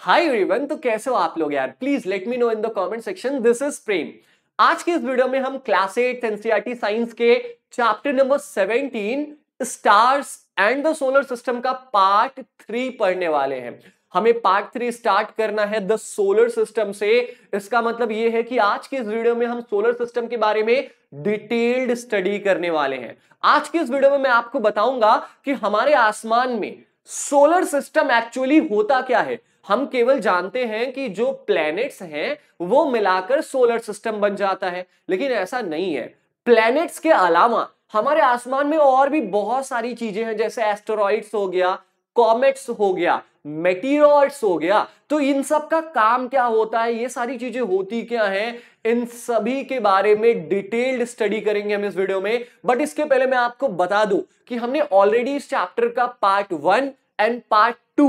Hi everyone तो कैसे हो आप लोग यार please let me know in the comment section this is Prem आज के इस वीडियो में हम क्लास एट एनसीआरटी साइंस के chapter number 17 stars and the solar system का पार्ट थ्री पढ़ने वाले हैं हमें पार्ट थ्री स्टार्ट करना है द सोलर सिस्टम से इसका मतलब यह है कि आज के इस वीडियो में हम सोलर सिस्टम के बारे में डिटेल्ड स्टडी करने वाले हैं आज के इस वीडियो में मैं आपको बताऊंगा कि हमारे आसमान में सोलर सिस्टम एक्चुअली होता क्या है हम केवल जानते हैं कि जो प्लैनेट्स हैं वो मिलाकर सोलर सिस्टम बन जाता है लेकिन ऐसा नहीं है प्लैनेट्स के अलावा हमारे आसमान में और भी बहुत सारी चीजें हैं जैसे एस्टेरॉइड्स हो गया कॉमेट्स हो गया मेटीरोड्स हो गया तो इन सब का काम क्या होता है ये सारी चीजें होती क्या हैं इन सभी के बारे में डिटेल्ड स्टडी करेंगे हम इस वीडियो में बट इसके पहले मैं आपको बता दूं कि हमने ऑलरेडी इस चैप्टर का part one and part two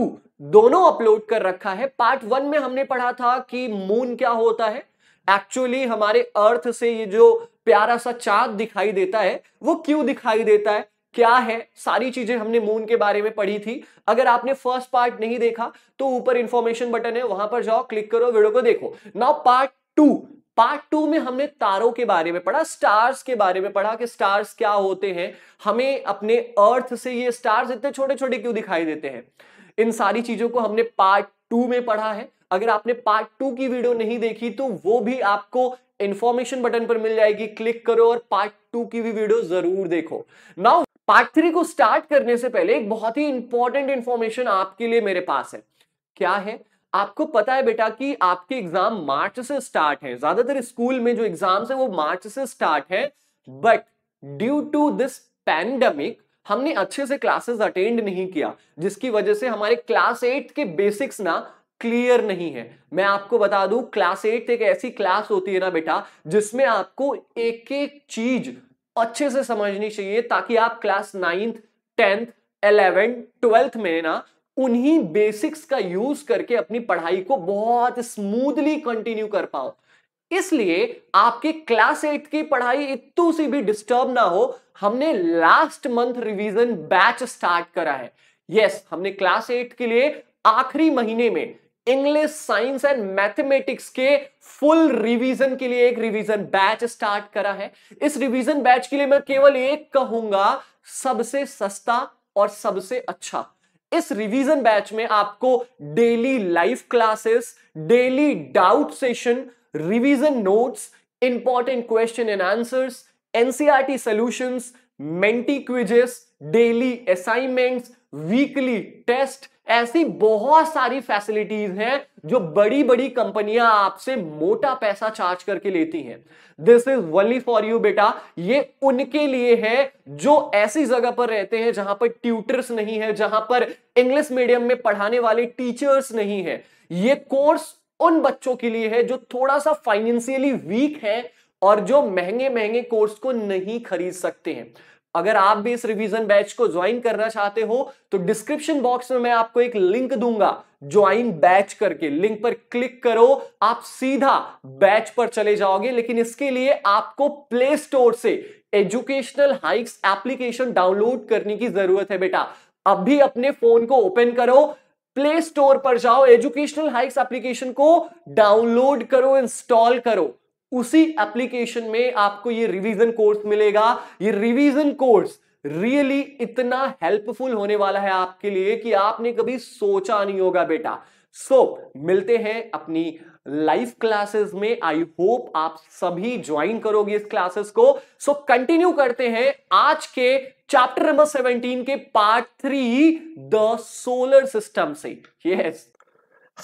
दोनों अपलोड कर रखा है पार्ट वन में हमने पढ़ा था कि मून क्या होता है एक्चुअली हमारे अर्थ से ये जो प्यारा सा चांद दिखाई देता है वो क्यों दिखाई देता है क्या है सारी चीजें हमने मून के बारे में पढ़ी थी अगर आपने फर्स्ट पार्ट नहीं देखा तो ऊपर इंफॉर्मेशन बटन है वहां पर जाओ क्लिक करो वीडियो को देखो now part two part two में हमने तारों के बारे में पढ़ा स्टार्स के बारे में पढ़ा कि स्टार्स क्या होते हैं हमें अपने अर्थ से ये स्टार्स इतने छोटे छोटे क्यों दिखाई देते हैं इन सारी चीजों को हमने पार्ट टू में पढ़ा है अगर आपने पार्ट टू की वीडियो नहीं देखी तो वो भी आपको इंफॉर्मेशन बटन पर मिल जाएगी क्लिक करो और पार्ट टू की भी वीडियो जरूर देखो नाउ पार्ट थ्री को स्टार्ट करने से पहले एक बहुत ही इंपॉर्टेंट इंफॉर्मेशन आपके लिए मेरे पास है क्या है आपको पता है बेटा कि आपके एग्जाम मार्च से स्टार्ट है ज्यादातर स्कूल में जो एग्जाम है वो मार्च से स्टार्ट है but due to this pandemic हमने अच्छे से क्लासेस अटेंड नहीं किया जिसकी वजह से हमारे क्लास एट के बेसिक्स ना क्लियर नहीं है मैं आपको बता दूं क्लास एट एक ऐसी क्लास होती है ना बेटा जिसमें आपको एक एक चीज अच्छे से समझनी चाहिए ताकि आप class ninth tenth eleventh twelfth में ना उन्हीं बेसिक्स का यूज करके अपनी पढ़ाई को बहुत स्मूथली कंटिन्यू कर पाओ इसलिए आपकी क्लास एट की पढ़ाई इतू सी भी डिस्टर्ब ना हो हमने last month revision batch start करा है यस yes, हमने क्लास एट के लिए आखिरी महीने में इंग्लिश साइंस एंड मैथमेटिक्स के फुल रिवीजन के लिए एक रिवीजन बैच स्टार्ट करा है इस रिवीजन बैच के लिए मैं केवल एक कहूंगा सबसे सस्ता और सबसे अच्छा इस रिवीजन बैच में आपको daily live classes daily doubt session revision notes important question and answers NCERT solutions menti quizzes daily assignments weekly test ऐसी बहुत सारी फैसिलिटीज हैं जो बड़ी बड़ी कंपनियां आपसे मोटा पैसा चार्ज करके लेती हैं this is only for you बेटा ये उनके लिए है जो ऐसी जगह पर रहते हैं जहां पर ट्यूटर्स नहीं है जहां पर इंग्लिश मीडियम में पढ़ाने वाले टीचर्स नहीं है ये कोर्स उन बच्चों के लिए है जो थोड़ा सा फाइनेंशियली वीक है और जो महंगे महंगे कोर्स को नहीं खरीद सकते हैं अगर आप भी इस रिवीजन बैच को ज्वाइन करना चाहते हो तो डिस्क्रिप्शन बॉक्स में मैं आपको एक लिंक दूंगा ज्वाइन बैच करके लिंक पर क्लिक करो आप सीधा बैच पर चले जाओगे लेकिन इसके लिए आपको प्ले स्टोर से एजुकेशनल हाइक्स एप्लीकेशन डाउनलोड करने की जरूरत है बेटा अभी अपने फोन को ओपन करो प्ले स्टोर पर जाओ एजुकेशनल हाइक्स एप्लीकेशन को डाउनलोड करो इंस्टॉल करो उसी एप्लीकेशन में आपको ये रिवीजन कोर्स मिलेगा ये रिवीजन कोर्स रियली इतना हेल्पफुल होने वाला है आपके लिए कि आपने कभी सोचा नहीं होगा बेटा सो so, मिलते हैं अपनी लाइव क्लासेस में आई होप आप सभी ज्वाइन करोगे इस क्लासेस को सो so, कंटिन्यू करते हैं आज के चैप्टर नंबर 17 के part three the solar system से yes yes.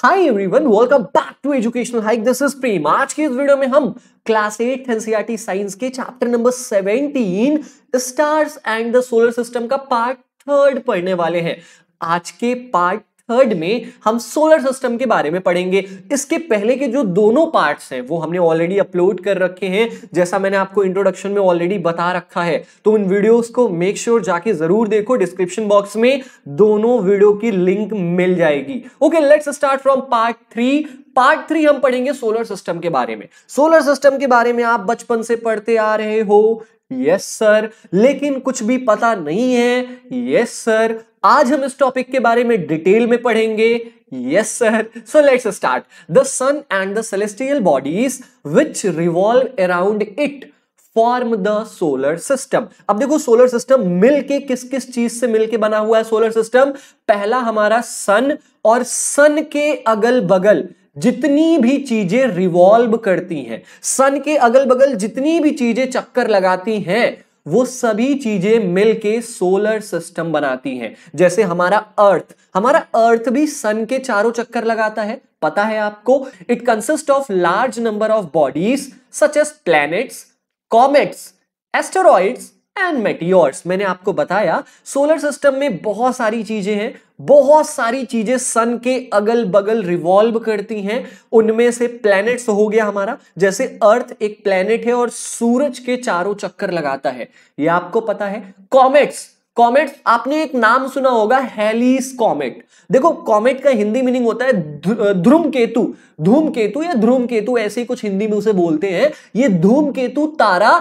Hi everyone welcome back to Educational Hike this is Prem आज की इस वीडियो में हम क्लास एट एनसीईआरटी साइंस के chapter number seventeen stars and the solar system का part third पढ़ने वाले हैं आज के पार्ट थर्ड में हम सोलर सिस्टम के बारे में पढ़ेंगे इसके पहले के जो दोनों पार्ट्स हैं वो हमने ऑलरेडी अपलोड कर रखे हैं जैसा मैंने आपको इंट्रोडक्शन में ऑलरेडी बता रखा है तो उन वीडियोस को मेक श्योर sure जाके जरूर देखो डिस्क्रिप्शन बॉक्स में दोनों वीडियो की लिंक मिल जाएगी okay let's start from part three part three हम पढ़ेंगे सोलर सिस्टम के बारे में सोलर सिस्टम के बारे में आप बचपन से पढ़ते आ रहे हो यस सर लेकिन कुछ भी पता नहीं है यस सर आज हम इस टॉपिक के बारे में डिटेल में पढ़ेंगे yes sir so let's start the sun and the celestial bodies which revolve around it form the solar system अब देखो सोलर सिस्टम मिलके किस किस चीज से मिलके बना हुआ है सोलर सिस्टम पहला हमारा सन और सन के अगल बगल जितनी भी चीजें रिवॉल्व करती हैं सन के अगल बगल जितनी भी चीजें चक्कर लगाती हैं वो सभी चीजें मिलके सोलर सिस्टम बनाती हैं जैसे हमारा अर्थ हमारा अर्थ भी सन के चारों चक्कर लगाता है पता है आपको it consist of large number of bodies such as planets comets asteroids and meteors मैंने आपको बताया सोलर सिस्टम में बहुत सारी चीजें हैं बहुत सारी चीजें सन के अगल बगल रिवॉल्व करती हैं उनमें से प्लैनेट्स हो गया हमारा जैसे अर्थ एक प्लैनेट है और सूरज के चारों चक्कर लगाता है ये आपको पता है कॉमेट्स कॉमेट आपने एक नाम सुना होगा हेलीस कॉमेट देखो कॉमेट का हिंदी मीनिंग होता है ध्रुम केतु धूम केतु या ध्रुम केतु ऐसे ही कुछ हिंदी में उसे बोलते हैं ये धूम केतु तारा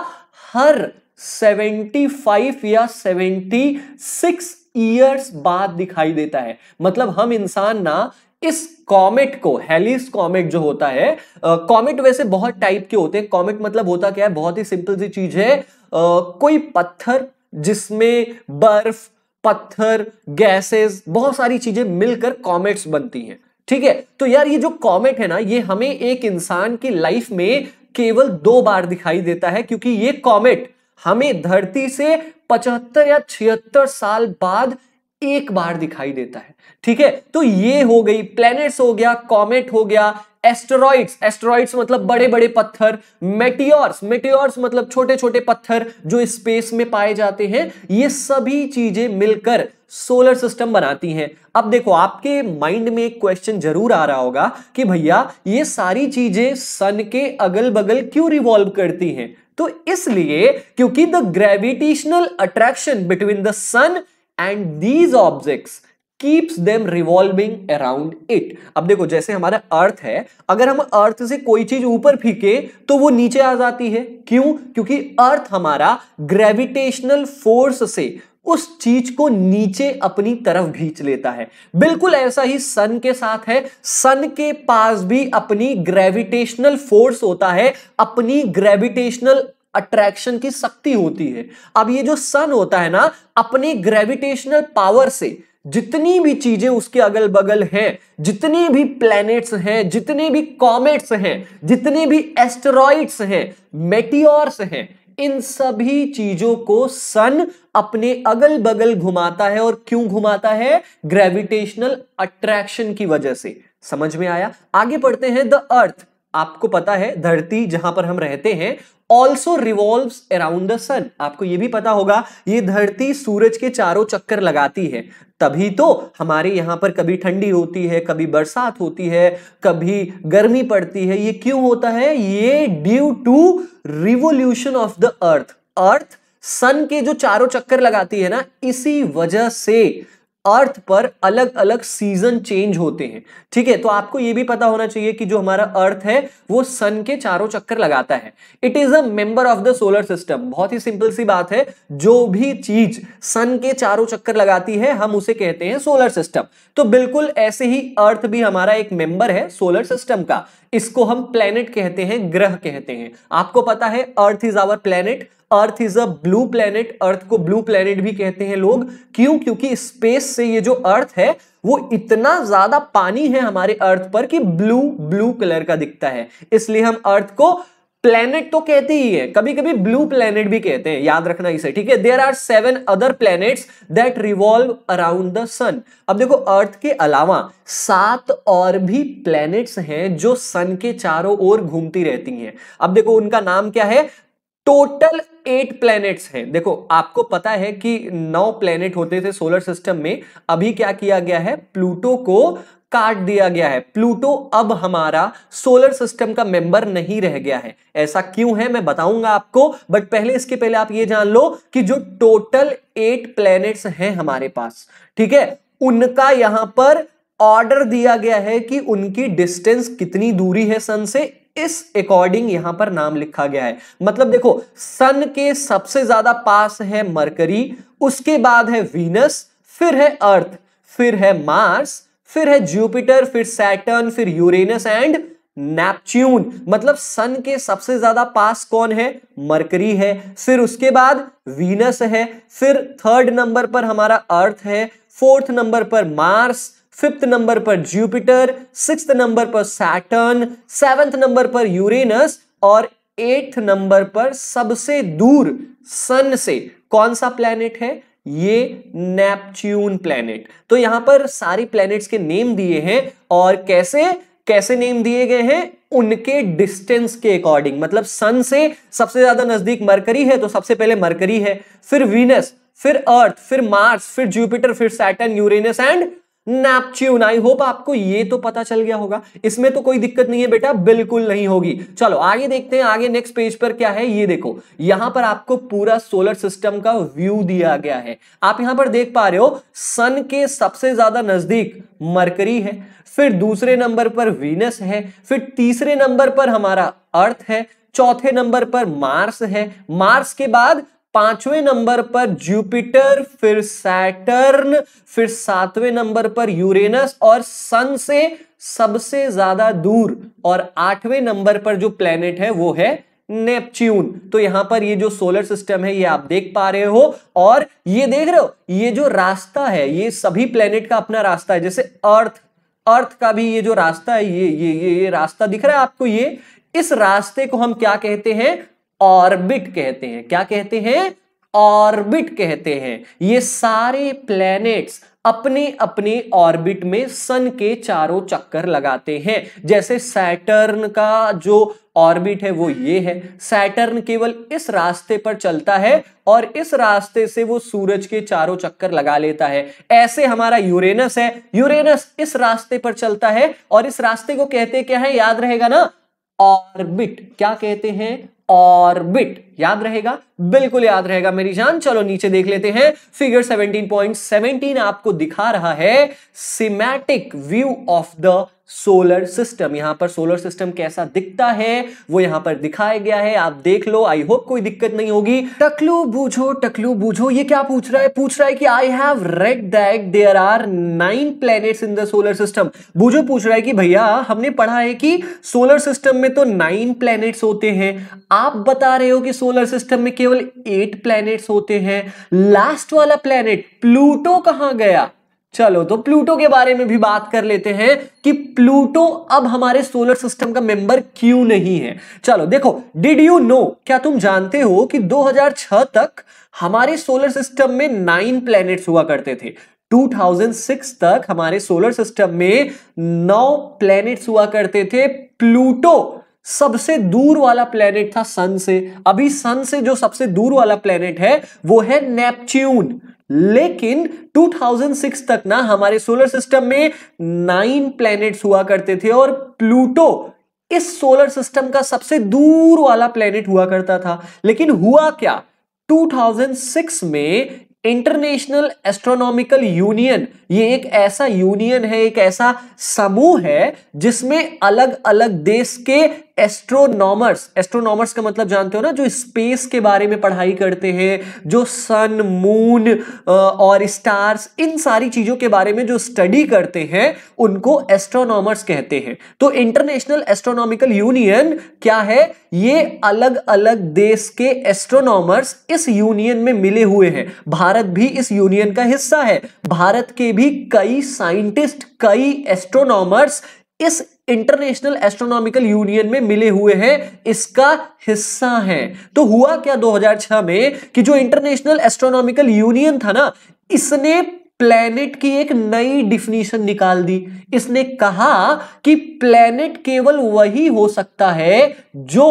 हर 75 या 76 ईयर्स बाद दिखाई देता है मतलब हम इंसान ना इस कॉमेट को हेलिस कॉमेट जो होता है कॉमेट वैसे बहुत टाइप के होते हैं कॉमेट मतलब होता क्या है बहुत ही सिंपल सी चीज है आ, कोई पत्थर जिसमें बर्फ पत्थर गैसेस बहुत सारी चीजें मिलकर कॉमेट्स बनती हैं ठीक है तो यार ये जो कॉमेट है ना ये हमें एक इंसान की लाइफ में केवल दो बार दिखाई देता है क्योंकि ये कॉमेट हमें धरती से पचहत्तर या छिहत्तर साल बाद एक बार दिखाई देता है ठीक है तो ये हो गई प्लैनेट्स हो गया कॉमेट हो गया एस्टेरॉइड्स एस्टेरॉइड्स मतलब बड़े बड़े पत्थर मेटियोर्स मेटियोर्स मतलब छोटे छोटे पत्थर जो स्पेस में पाए जाते हैं ये सभी चीजें मिलकर सोलर सिस्टम बनाती हैं अब देखो आपके माइंड में एक क्वेश्चन जरूर आ रहा होगा कि भैया ये सारी चीजें सन के अगल बगल क्यों रिवॉल्व करती हैं तो इसलिए क्योंकि the gravitational attraction between the sun and these objects keeps them revolving around it अब देखो जैसे हमारा अर्थ है अगर हम अर्थ से कोई चीज ऊपर फीके तो वो नीचे आ जाती है क्यों क्योंकि अर्थ हमारा ग्रेविटेशनल फोर्स से उस चीज को नीचे अपनी तरफ खींच लेता है बिल्कुल ऐसा ही सन के साथ है सन के पास भी अपनी ग्रेविटेशनल फोर्स होता है अपनी ग्रेविटेशनल अट्रैक्शन की शक्ति होती है अब ये जो सन होता है ना अपनी ग्रेविटेशनल पावर से जितनी भी चीजें उसके अगल बगल हैं जितने भी प्लैनेट्स हैं जितने भी कॉमेट्स हैं जितने भी एस्टेरॉइड्स हैं मेटियोर्स हैं इन सभी चीजों को सन अपने अगल बगल घुमाता है और क्यों घुमाता है ग्रेविटेशनल अट्रैक्शन की वजह से समझ में आया आगे पढ़ते हैं द अर्थ आपको पता है धरती जहां पर हम रहते हैं also revolve around the sun आपको यह भी पता होगा ये धरती सूरज के चारों चक्कर लगाती है तभी तो हमारे यहां पर कभी ठंडी होती है कभी बरसात होती है कभी गर्मी पड़ती है ये क्यों होता है ये due to revolution of the earth earth sun के जो चारों चक्कर लगाती है ना इसी वजह से अर्थ पर अलग अलग सीजन चेंज होते हैं ठीक है तो आपको यह भी पता होना चाहिए कि जो हमारा अर्थ है वो सन के चारों चक्कर लगाता है it is a member of the solar system बहुत ही सिंपल सी बात है जो भी चीज सन के चारों चक्कर लगाती है हम उसे कहते हैं सोलर सिस्टम तो बिल्कुल ऐसे ही अर्थ भी हमारा एक मेंबर है सोलर सिस्टम का इसको हम प्लेनेट कहते हैं ग्रह कहते हैं आपको पता है earth is our planet earth is a blue planet earth को ब्लू प्लेनेट भी कहते हैं लोग क्यों क्योंकि स्पेस से ये जो अर्थ है वो इतना ज्यादा पानी है हमारे अर्थ पर कि ब्लू ब्लू कलर का दिखता है इसलिए हम अर्थ को प्लेनेट तो कहते ही है कभी कभी ब्लू प्लेनेट भी कहते हैं याद रखना इसे ठीक है there are seven other planets that revolve around the sun अब देखो अर्थ के अलावा सात और भी प्लेनेट्स हैं जो सन के चारों ओर घूमती रहती हैं अब देखो उनका नाम क्या है टोटल एट प्लैनेट्स हैं देखो आपको पता है कि नौ प्लैनेट होते थे सोलर सिस्टम में अभी क्या किया गया है प्लूटो को काट दिया गया है प्लूटो अब हमारा सोलर सिस्टम का मेंबर नहीं रह गया है ऐसा क्यों है मैं बताऊंगा आपको बट पहले इसके पहले आप ये जान लो कि जो टोटल एट प्लैनेट्स हैं हमारे पास ठीक है उनका यहां पर ऑर्डर दिया गया है कि उनकी डिस्टेंस कितनी दूरी है सन से इस अकॉर्डिंग यहां पर नाम लिखा गया है मतलब देखो सन के सबसे ज्यादा पास है मरकरी उसके बाद है वीनस फिर है अर्थ फिर है मार्स फिर है जुपिटर फिर सैटर्न फिर यूरेनस एंड नेपच्यून मतलब सन के सबसे ज्यादा पास कौन है मरकरी है फिर उसके बाद वीनस है फिर थर्ड नंबर पर हमारा अर्थ है फोर्थ नंबर पर मार्स फिफ्थ नंबर पर जुपिटर सिक्स नंबर पर सैटर्न सेवेंथ नंबर पर यूरेनस और एट्थ नंबर पर सबसे दूर सन से कौन सा प्लैनेट है ये नेपच्यून प्लैनेट तो यहां पर सारी प्लैनेट्स के नेम दिए हैं और कैसे कैसे नेम दिए गए हैं उनके डिस्टेंस के अकॉर्डिंग मतलब सन से सबसे ज्यादा नजदीक मरकरी है तो सबसे पहले मरकरी है फिर वीनस फिर अर्थ फिर मार्स फिर जुपिटर फिर Saturn Uranus and Neptune I hope आपको ये तो पता चल गया होगा इसमें तो कोई दिक्कत नहीं है बेटा बिल्कुल नहीं होगी चलो आगे देखते हैं आगे नेक्स्ट पेज पर क्या है ये देखो यहां पर आपको पूरा सोलर सिस्टम का व्यू दिया गया है आप यहां पर देख पा रहे हो सन के सबसे ज्यादा नजदीक मरकरी है फिर दूसरे नंबर पर वीनस है फिर तीसरे नंबर पर हमारा अर्थ है चौथे नंबर पर मार्स है मार्स के बाद पांचवें नंबर पर जुपिटर फिर सैटर्न फिर सातवें नंबर पर यूरेनस और सन से सबसे ज्यादा दूर और आठवें नंबर पर जो प्लेनेट है वो है नेपच्यून तो यहां पर ये जो सोलर सिस्टम है ये आप देख पा रहे हो और ये देख रहे हो ये जो रास्ता है ये सभी प्लेनेट का अपना रास्ता है जैसे अर्थ अर्थ का भी ये जो रास्ता है ये ये ये, ये रास्ता दिख रहा है आपको ये इस रास्ते को हम क्या कहते हैं ऑर्बिट कहते हैं क्या कहते हैं ऑर्बिट कहते हैं ये सारे प्लैनेट्स अपने अपने ऑर्बिट में सन के चारों चक्कर लगाते हैं जैसे सैटर्न का जो ऑर्बिट है वो ये है सैटर्न केवल इस रास्ते पर चलता है और इस रास्ते से वो सूरज के चारों चक्कर लगा लेता है ऐसे हमारा यूरेनस है यूरेनस इस रास्ते पर चलता है और इस रास्ते को कहते क्या है याद रहेगा ना ऑर्बिट क्या कहते हैं ऑर्बिट याद रहेगा बिल्कुल याद रहेगा मेरी जान चलो नीचे देख लेते हैं फिगर 17.17 आपको दिखा रहा है schematic view of the solar system यहां पर सोलर सिस्टम कैसा दिखता है वो यहां पर दिखाया गया है आप देख लो आई होप कोई दिक्कत नहीं होगी टकलू बूझो टकलू बूझो ये क्या पूछ रहा है पूछ रहा है कि I have read that there are nine planets in the solar system बूझो पूछ रहा है कि भैया हमने पढ़ा है कि सोलर सिस्टम में तो नाइन प्लेनेट्स होते हैं आप बता रहे हो कि सोलर सिस्टम में केवल एट प्लैनेट्स होते हैं लास्ट वाला प्लैनेट प्लूटो कहाँ गया चलो तो प्लूटो के बारे में भी बात कर लेते हैं कि प्लूटो अब हमारे सोलर सिस्टम का मेंबर क्यों नहीं है चलो देखो डिड यू नो क्या तुम जानते हो कि 2006 तक हमारे सोलर सिस्टम में नाइन प्लैनेट्स हुआ करते थे 2006 तक हमारे सोलर सिस्टम में नौ प्लैनेट्स हुआ करते थे प्लूटो सबसे दूर वाला प्लेनेट था सन से अभी सन से जो सबसे दूर वाला प्लेनेट है वो है नेपच्यून लेकिन 2006 तक ना हमारे सोलर सिस्टम में नाइन प्लैनेट्स हुआ करते थे और प्लूटो इस सोलर सिस्टम का सबसे दूर वाला प्लेनेट हुआ करता था लेकिन हुआ क्या 2006 में इंटरनेशनल एस्ट्रोनॉमिकल यूनियन ये एक ऐसा यूनियन है एक ऐसा समूह है जिसमें अलग अलग देश के एस्ट्रोनॉमर्स एस्ट्रोनॉमर्स का मतलब जानते हो ना जो स्पेस के बारे में पढ़ाई करते हैं जो सन मून uh, और स्टार्स इन सारी चीजों के बारे में जो स्टडी करते हैं उनको एस्ट्रोनॉमर्स कहते हैं तो इंटरनेशनल एस्ट्रोनॉमिकल यूनियन क्या है ये अलग अलग देश के एस्ट्रोनॉमर्स इस यूनियन में मिले हुए हैं भारत भी इस यूनियन का हिस्सा है भारत के भी कई साइंटिस्ट कई एस्ट्रोनॉमर्स इस इंटरनेशनल एस्ट्रोनॉमिकल यूनियन में मिले हुए हैं इसका हिस्सा है तो हुआ क्या 2006 में कि जो इंटरनेशनल एस्ट्रोनॉमिकल यूनियन था ना इसने प्लैनेट की एक नई डिफिनीशन निकाल दी इसने कहा कि प्लैनेट केवल वही हो सकता है जो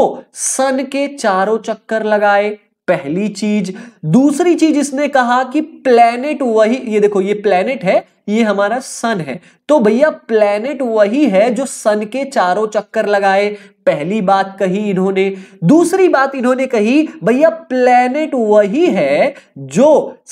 सन के चारों चक्कर लगाए पहली चीज दूसरी चीज इसने कहा कि प्लेनेट वही ये देखो ये प्लेनेट है ये हमारा सन है तो भैया प्लेनेट वही है जो सन के चारों चक्कर लगाए पहली बात कही इन्होंने दूसरी बात इन्होंने कही भैया प्लेनेट वही है जो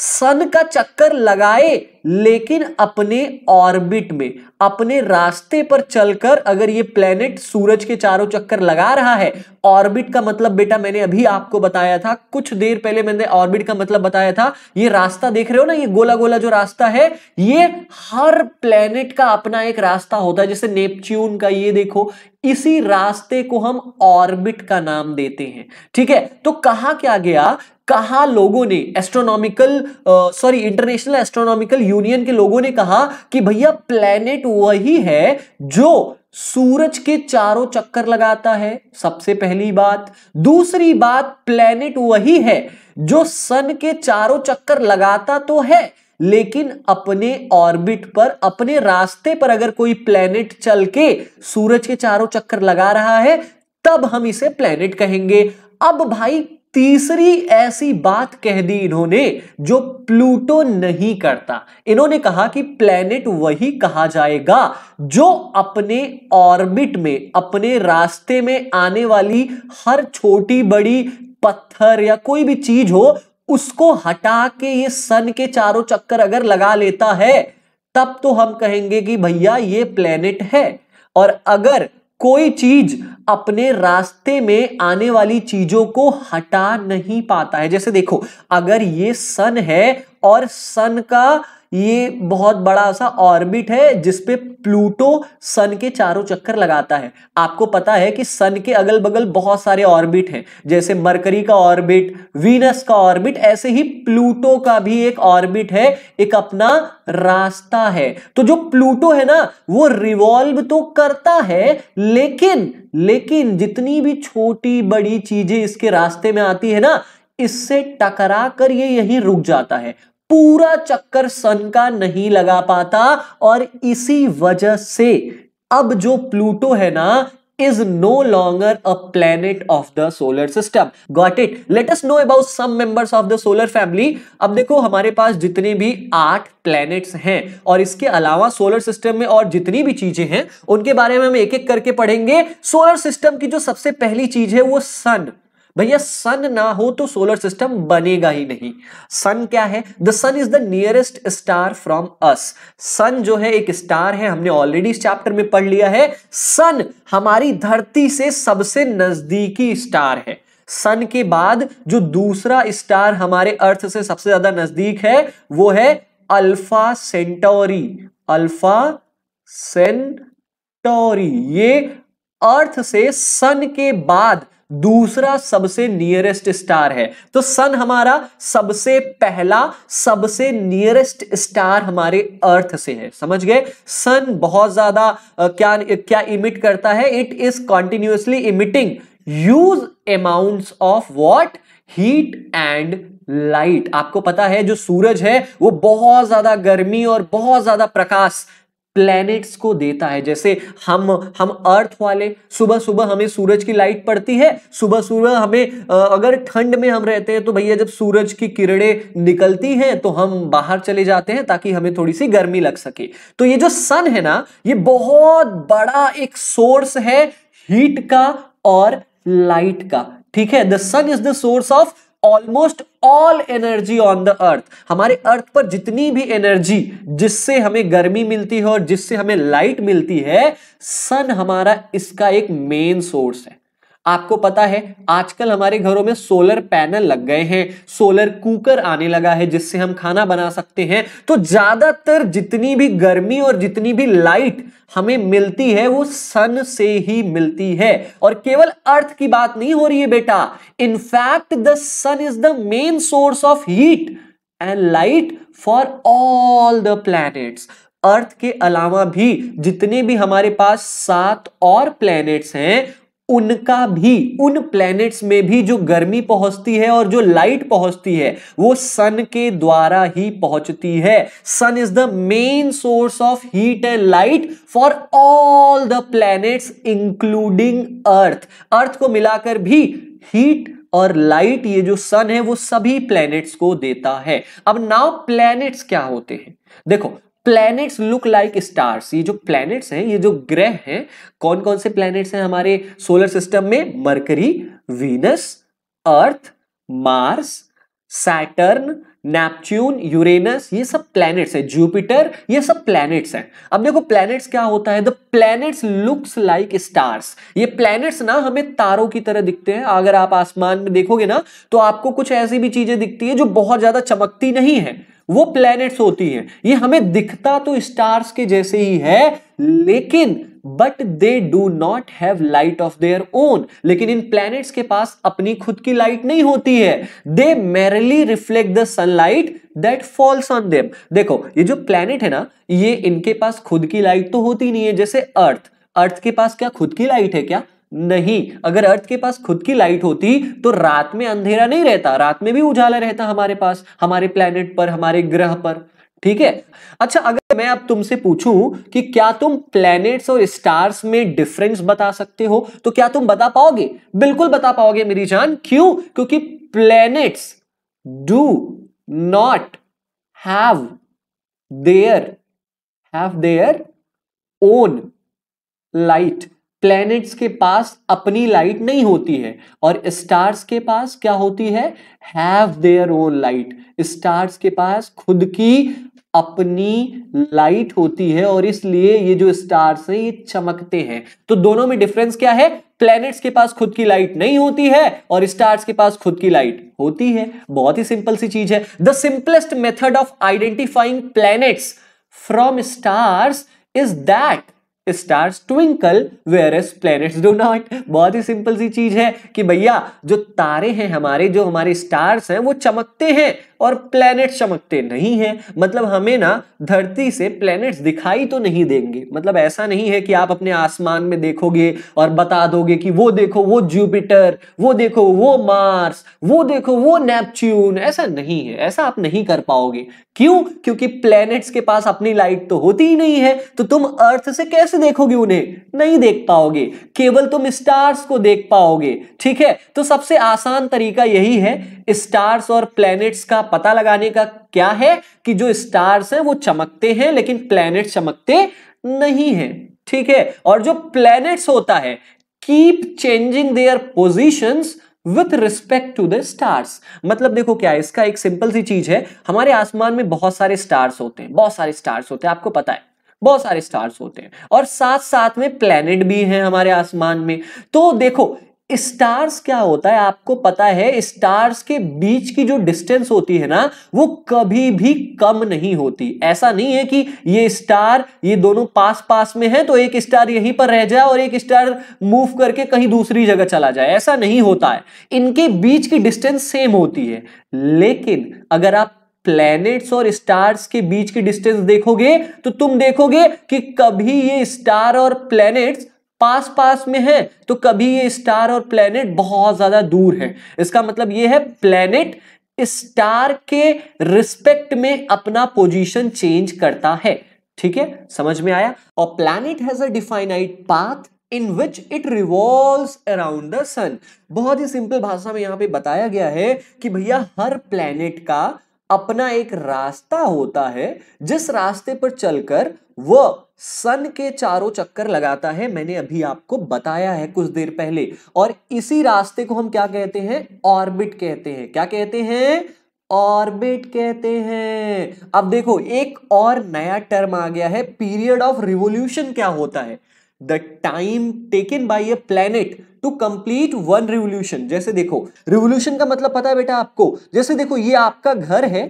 सन का चक्कर लगाए लेकिन अपने ऑर्बिट में अपने रास्ते पर चलकर अगर ये प्लेनेट सूरज के चारों चक्कर लगा रहा है ऑर्बिट का मतलब बेटा मैंने अभी आपको बताया था कुछ देर पहले मैंने ऑर्बिट का मतलब बताया था ये रास्ता देख रहे हो ना ये गोला गोला जो रास्ता है ये हर प्लेनेट का अपना एक रास्ता होता है जैसे नेपच्यून का ये देखो इसी रास्ते को हम ऑर्बिट का नाम देते हैं ठीक है तो कहा क्या गया कहा लोगों ने astronomical sorry international astronomical union के लोगों ने कहा कि भैया प्लेनेट वही है जो सूरज के चारों चक्कर लगाता है सबसे पहली बात दूसरी बात प्लेनेट वही है जो सन के चारों चक्कर लगाता तो है लेकिन अपने ऑर्बिट पर अपने रास्ते पर अगर कोई प्लेनेट चल के सूरज के चारों चक्कर लगा रहा है तब हम इसे प्लेनेट कहेंगे अब भाई तीसरी ऐसी बात कह दी इन्होंने जो प्लूटो नहीं करता इन्होंने कहा कि प्लेनेट वही कहा जाएगा जो अपने ऑर्बिट में अपने रास्ते में आने वाली हर छोटी बड़ी पत्थर या कोई भी चीज हो उसको हटा के ये सन के चारों चक्कर अगर लगा लेता है तब तो हम कहेंगे कि भैया ये प्लेनेट है और अगर कोई चीज अपने रास्ते में आने वाली चीजों को हटा नहीं पाता है जैसे देखो अगर ये सन है और सन का ये बहुत बड़ा सा ऑर्बिट है जिसपे प्लूटो सन के चारों चक्कर लगाता है आपको पता है कि सन के अगल बगल बहुत सारे ऑर्बिट हैं जैसे मरकरी का ऑर्बिट वीनस का ऑर्बिट ऐसे ही प्लूटो का भी एक ऑर्बिट है एक अपना रास्ता है तो जो प्लूटो है ना वो रिवॉल्व तो करता है लेकिन लेकिन जितनी भी छोटी बड़ी चीजें इसके रास्ते में आती है ना इससे टकरा कर ये यहीं रुक जाता है पूरा चक्कर सन का नहीं लगा पाता और इसी वजह से अब जो प्लूटो है ना is no longer a planet of the solar system. Got it? Let us know about some members of the solar family. अब देखो हमारे पास जितने भी आठ प्लेनेट हैं और इसके अलावा सोलर सिस्टम में और जितनी भी चीजें हैं उनके बारे में हम एक एक करके पढ़ेंगे सोलर सिस्टम की जो सबसे पहली चीज है वो सन भैया सन ना हो तो सोलर सिस्टम बनेगा ही नहीं सन क्या है the sun is the nearest star from us sun जो है एक स्टार है हमने ऑलरेडी इस चैप्टर में पढ़ लिया है सन हमारी धरती से सबसे नजदीकी स्टार है सन के बाद जो दूसरा स्टार हमारे अर्थ से सबसे ज्यादा नजदीक है वो है अल्फा सेंटोरी अल्फा सेंटोरी ये अर्थ से सन के बाद दूसरा सबसे नियरेस्ट स्टार है तो सन हमारा सबसे पहला सबसे नियरेस्ट स्टार हमारे अर्थ से है समझ गए सन बहुत ज्यादा क्या क्या इमिट करता है it is continuously emitting huge amount of what heat and light आपको पता है जो सूरज है वो बहुत ज्यादा गर्मी और बहुत ज्यादा प्रकाश प्लैनेट्स को देता है जैसे हम हम अर्थ वाले सुबह सुबह हमें सूरज की लाइट पड़ती है सुबह सुबह हमें अगर ठंड में हम रहते हैं तो भैया जब सूरज की किरणें निकलती हैं तो हम बाहर चले जाते हैं ताकि हमें थोड़ी सी गर्मी लग सके तो ये जो सन है ना ये बहुत बड़ा एक सोर्स है हीट का और लाइट का ठीक है the sun is the source of almost all energy on the earth हमारे अर्थ पर जितनी भी एनर्जी जिससे हमें गर्मी मिलती है और जिससे हमें लाइट मिलती है सन हमारा इसका एक मेन सोर्स है आपको पता है आजकल हमारे घरों में सोलर पैनल लग गए हैं सोलर कुकर आने लगा है जिससे हम खाना बना सकते हैं तो ज्यादातर जितनी भी गर्मी और जितनी भी लाइट हमें मिलती है वो सन से ही मिलती है और केवल अर्थ की बात नहीं हो रही है बेटा in fact the sun is the main source of heat and light for all the planets earth के अलावा भी जितने भी हमारे पास सात और प्लैनेट्स हैं उनका भी उन प्लैनेट्स में भी जो गर्मी पहुंचती है और जो लाइट पहुंचती है वो सन के द्वारा ही पहुंचती है sun is the main source of heat and light for all the planets including earth earth को मिलाकर भी हीट और लाइट ये जो सन है वो सभी प्लैनेट्स को देता है अब नाउ प्लैनेट्स क्या होते हैं देखो प्लैनेट्स लुक लाइक स्टार्स ये जो प्लैनेट्स हैं ये जो ग्रह हैं कौन कौन से प्लैनेट्स हैं हमारे सोलर सिस्टम में Mercury Venus Earth Mars Saturn Neptune Uranus ये सब प्लैनेट्स हैं जुपिटर ये सब प्लैनेट्स हैं अब देखो प्लैनेट्स क्या होता है the planets looks like stars ये प्लैनेट्स ना हमें तारों की तरह दिखते हैं अगर आप आसमान में देखोगे ना तो आपको कुछ ऐसी भी चीजें दिखती है जो बहुत ज्यादा चमकती नहीं है वो प्लैनेट्स होती हैं ये हमें दिखता तो स्टार्स के जैसे ही है लेकिन but they do not have light of their own लेकिन इन प्लैनेट्स के पास अपनी खुद की लाइट नहीं होती है they merely reflect the sunlight that falls on them देखो ये जो प्लैनेट है ना ये इनके पास खुद की लाइट तो होती नहीं है जैसे अर्थ अर्थ के पास क्या खुद की लाइट है क्या नहीं अगर अर्थ के पास खुद की लाइट होती तो रात में अंधेरा नहीं रहता रात में भी उजाला रहता हमारे पास हमारे प्लेनेट पर हमारे ग्रह पर ठीक है अच्छा अगर मैं अब तुमसे पूछूं कि क्या तुम प्लैनेट्स और स्टार्स में डिफरेंस बता सकते हो तो क्या तुम बता पाओगे बिल्कुल बता पाओगे मेरी जान क्यों क्योंकि planets do not have their have their own light planets के पास अपनी लाइट नहीं होती है और स्टार्स के पास क्या होती है have their own light stars के पास खुद की अपनी लाइट होती है और इसलिए ये जो स्टार्स हैं ये चमकते हैं तो दोनों में डिफरेंस क्या है प्लैनेट्स के पास खुद की लाइट नहीं होती है और स्टार्स के पास खुद की लाइट होती है बहुत ही सिंपल सी चीज है the simplest method of identifying planets from stars is that stars twinkle whereas planets do not बहुत ही सिंपल सी चीज है कि भैया जो तारे हैं हमारे जो हमारे स्टार्स हैं वो चमकते हैं और प्लैनेट्स चमकते नहीं हैं मतलब हमें ना धरती से प्लैनेट्स दिखाई तो नहीं देंगे मतलब ऐसा नहीं है कि आप अपने आसमान में देखोगे और बता दोगे कि वो देखो वो जुपिटर वो देखो वो मार्स वो देखो वो नेपच्यून ऐसा नहीं है ऐसा आप नहीं कर पाओगे क्यों क्योंकि प्लैनेट्स के पास अपनी लाइट तो होती ही नहीं है तो तुम अर्थ से कैसे से देखोगे उन्हें नहीं देख पाओगे केवल तुम स्टार्स को देख पाओगे ठीक है तो सबसे आसान तरीका यही है स्टार्स और प्लैनेट्स का पता लगाने का क्या है कि जो स्टार्स हैं वो चमकते हैं लेकिन प्लैनेट चमकते नहीं है ठीक है और जो प्लैनेट्स होता है keep changing their position with respect to the stars मतलब देखो क्या है इसका एक सिंपल सी चीज है हमारे आसमान में बहुत सारे स्टार्स होते हैं बहुत सारे स्टार्स होते हैं आपको पता है बहुत सारे स्टार्स होते हैं और साथ साथ में प्लैनेट भी हैं हमारे आसमान में तो देखो स्टार्स क्या होता है आपको पता है स्टार्स के बीच की जो डिस्टेंस होती है ना वो कभी भी कम नहीं होती ऐसा नहीं है कि ये स्टार ये दोनों पास पास में है तो एक स्टार यहीं पर रह जाए और एक स्टार मूव करके कहीं दूसरी जगह चला जाए ऐसा नहीं होता है इनके बीच की डिस्टेंस सेम होती है लेकिन अगर आप प्लैनेट्स और स्टार्स के बीच की डिस्टेंस देखोगे तो तुम देखोगे कि कभी ये स्टार और प्लैनेट्स पास पास में है तो कभी ये स्टार और प्लैनेट बहुत ज्यादा दूर है इसका मतलब ये है प्लैनेट स्टार के रिस्पेक्ट में अपना पोजीशन चेंज करता है ठीक है समझ में आया और planet has a definite path in which it revolve around the sun बहुत ही सिंपल भाषा में यहां पे बताया गया है कि भैया हर प्लैनेट का अपना एक रास्ता होता है जिस रास्ते पर चलकर वह सन के चारों चक्कर लगाता है मैंने अभी आपको बताया है कुछ देर पहले और इसी रास्ते को हम क्या कहते हैं ऑर्बिट कहते हैं क्या कहते हैं ऑर्बिट कहते हैं अब देखो एक और नया टर्म आ गया है पीरियड ऑफ रिवोल्यूशन क्या होता है the time taken by a planet to complete one revolution जैसे देखो रिवोल्यूशन का मतलब पता है बेटा आपको जैसे देखो ये आपका घर है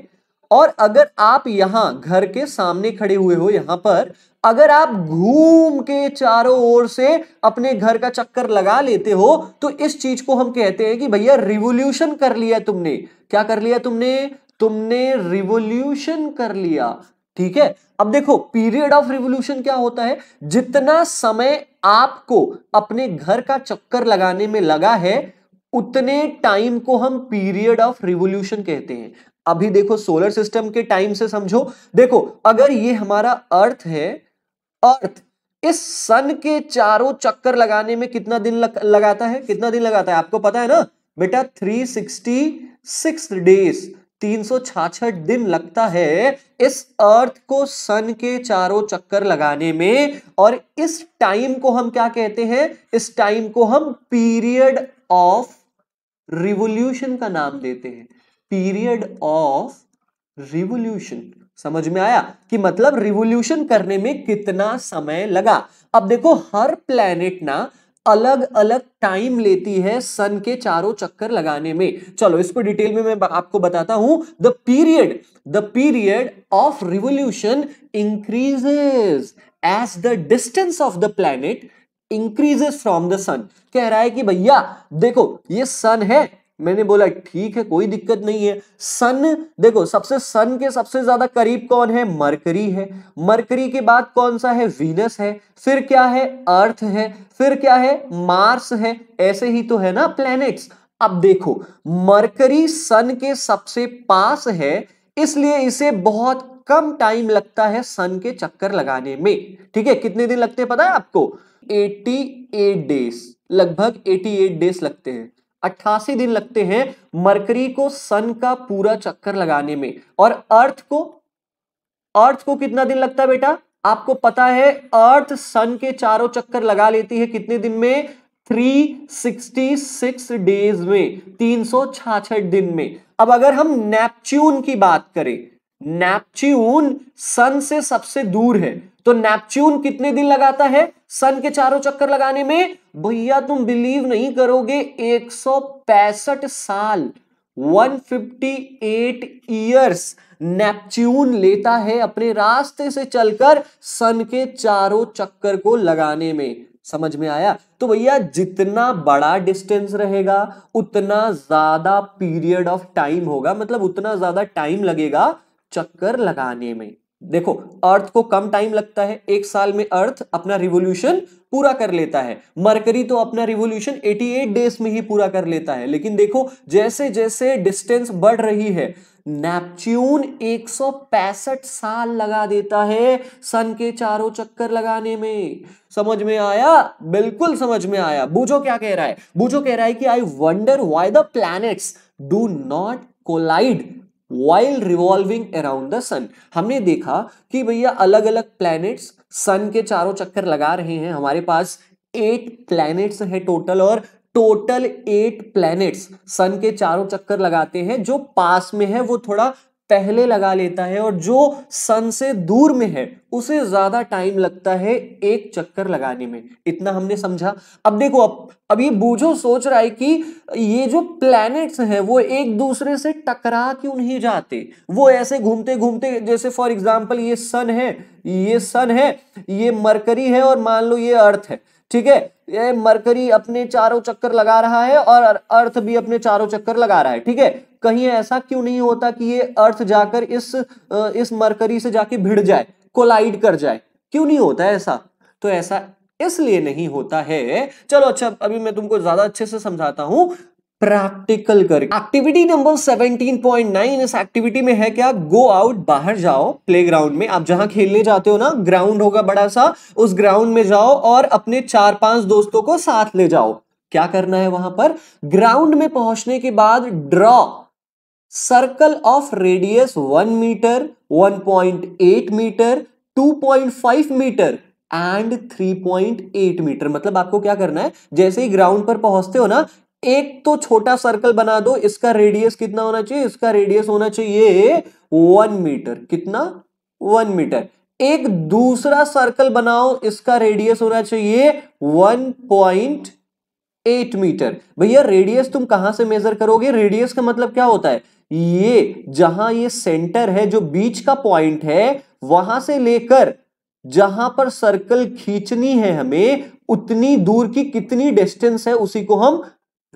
और अगर आप यहां घर के सामने खड़े हुए हो यहां पर अगर आप घूम के चारों ओर से अपने घर का चक्कर लगा लेते हो तो इस चीज को हम कहते हैं कि भैया रिवोल्यूशन कर लिया तुमने क्या कर लिया तुमने तुमने रिवोल्यूशन कर लिया ठीक है अब देखो पीरियड ऑफ रिवोल्यूशन क्या होता है जितना समय आपको अपने घर का चक्कर लगाने में लगा है उतने टाइम को हम पीरियड ऑफ रिवोल्यूशन कहते हैं अभी देखो सोलर सिस्टम के टाइम से समझो देखो अगर ये हमारा अर्थ है अर्थ इस सन के चारों चक्कर लगाने में कितना दिन लग, लगाता है कितना दिन लगाता है आपको पता है ना बेटा 366 डेज 366 दिन लगता है इस अर्थ को सन के चारों चक्कर लगाने में और इस टाइम को हम क्या कहते हैं इस टाइम को हम पीरियड ऑफ रिवोल्यूशन का नाम देते हैं पीरियड ऑफ रिवोल्यूशन समझ में आया कि मतलब रिवोल्यूशन करने में कितना समय लगा अब देखो हर प्लेनेट ना अलग अलग टाइम लेती है सन के चारों चक्कर लगाने में चलो इस पर डिटेल में मैं आपको बताता हूं the period the period of revolution increases as the distance of the planet increases from the sun कह रहा है कि भैया देखो ये सन है मैंने बोला ठीक है कोई दिक्कत नहीं है सन देखो सबसे सन के सबसे ज्यादा करीब कौन है मरकरी है मरकरी के बाद कौन सा है वीनस है फिर क्या है अर्थ है फिर क्या है मार्स है ऐसे ही तो है ना प्लैनेट्स अब देखो मरकरी सन के सबसे पास है इसलिए इसे बहुत कम टाइम लगता है सन के चक्कर लगाने में ठीक है कितने दिन लगते हैं पता है आपको 88 डेज लगभग 88 डेज लगते हैं अट्ठासी दिन लगते हैं मरकरी को सन का पूरा चक्कर लगाने में और अर्थ को अर्थ को कितना दिन लगता है बेटा आपको पता है अर्थ सन के चारों चक्कर लगा लेती है कितने दिन में 366 डेज में तीन दिन में अब अगर हम नेपच्यून की बात करें नेपच्यून सन से सबसे दूर है तो नेपच्यून कितने दिन लगाता है सन के चारों चक्कर लगाने में भैया तुम बिलीव नहीं करोगे एक साल 158 ईयर्स नेपच्यून लेता है अपने रास्ते से चलकर सन के चारों चक्कर को लगाने में समझ में आया तो भैया जितना बड़ा डिस्टेंस रहेगा उतना ज्यादा पीरियड ऑफ टाइम होगा मतलब उतना ज्यादा टाइम लगेगा चक्कर लगाने में देखो अर्थ को कम टाइम लगता है एक साल में अर्थ अपना रिवोल्यूशन पूरा कर लेता है मरकरी तो अपना रिवोल्यूशन 88 डेज में ही पूरा कर लेता है लेकिन देखो जैसे जैसे डिस्टेंस बढ़ रही है नेपच्यून एक साल लगा देता है सन के चारों चक्कर लगाने में समझ में आया बिल्कुल समझ में आया बूझो क्या कह रहा है बूझो कह रहा है कि I wonder why the planets do not collide while revolving around the sun हमने देखा कि भैया अलग अलग प्लैनेट्स सन के चारों चक्कर लगा रहे हैं हमारे पास एट प्लैनेट्स है टोटल और टोटल एट प्लैनेट्स सन के चारों चक्कर लगाते हैं जो पास में है वो थोड़ा पहले लगा लेता है और जो सन से दूर में है उसे ज्यादा टाइम लगता है एक चक्कर लगाने में इतना हमने समझा अब देखो अब अब ये बूझो सोच रहा है कि ये जो प्लैनेट्स हैं वो एक दूसरे से टकरा क्यों नहीं जाते वो ऐसे घूमते घूमते जैसे फॉर एग्जाम्पल ये सन है ये सन है ये मरकरी है और मान लो ये अर्थ है ठीक है ये मरकरी अपने चारों चक्कर लगा रहा है और अर्थ भी अपने चारों चक्कर लगा रहा है ठीक है कहीं ऐसा क्यों नहीं होता कि ये अर्थ जाकर इस इस मरकरी से जाके भिड़ जाए कोलाइड कर जाए क्यों नहीं होता है ऐसा तो ऐसा इसलिए नहीं होता है चलो अच्छा अभी मैं तुमको ज्यादा अच्छे से समझाता हूं प्रैक्टिकल कर एक्टिविटी नंबर 17.9 इस एक्टिविटी में है क्या गो आउट बाहर जाओ प्लेग्राउंड में आप जहां खेलने जाते हो ना ग्राउंड होगा बड़ा सा उस ग्राउंड में जाओ और अपने चार पांच दोस्तों को साथ ले जाओ क्या करना है वहां पर ग्राउंड में पहुंचने के बाद draw circle of radius one metre eight metre five metre and 3.8 metre मतलब आपको क्या करना है जैसे ही ग्राउंड पर पहुंचते हो ना एक तो छोटा सर्कल बना दो इसका रेडियस कितना होना चाहिए इसका रेडियस होना चाहिए वन मीटर कितना वन मीटर एक दूसरा सर्कल बनाओ इसका रेडियस होना चाहिए वन पॉइंट एट मीटर भैया रेडियस तुम कहां से मेजर करोगे रेडियस का मतलब क्या होता है ये जहां ये सेंटर है जो बीच का पॉइंट है वहां से लेकर जहां पर सर्कल खींचनी है हमें उतनी दूर की कितनी डिस्टेंस है उसी को हम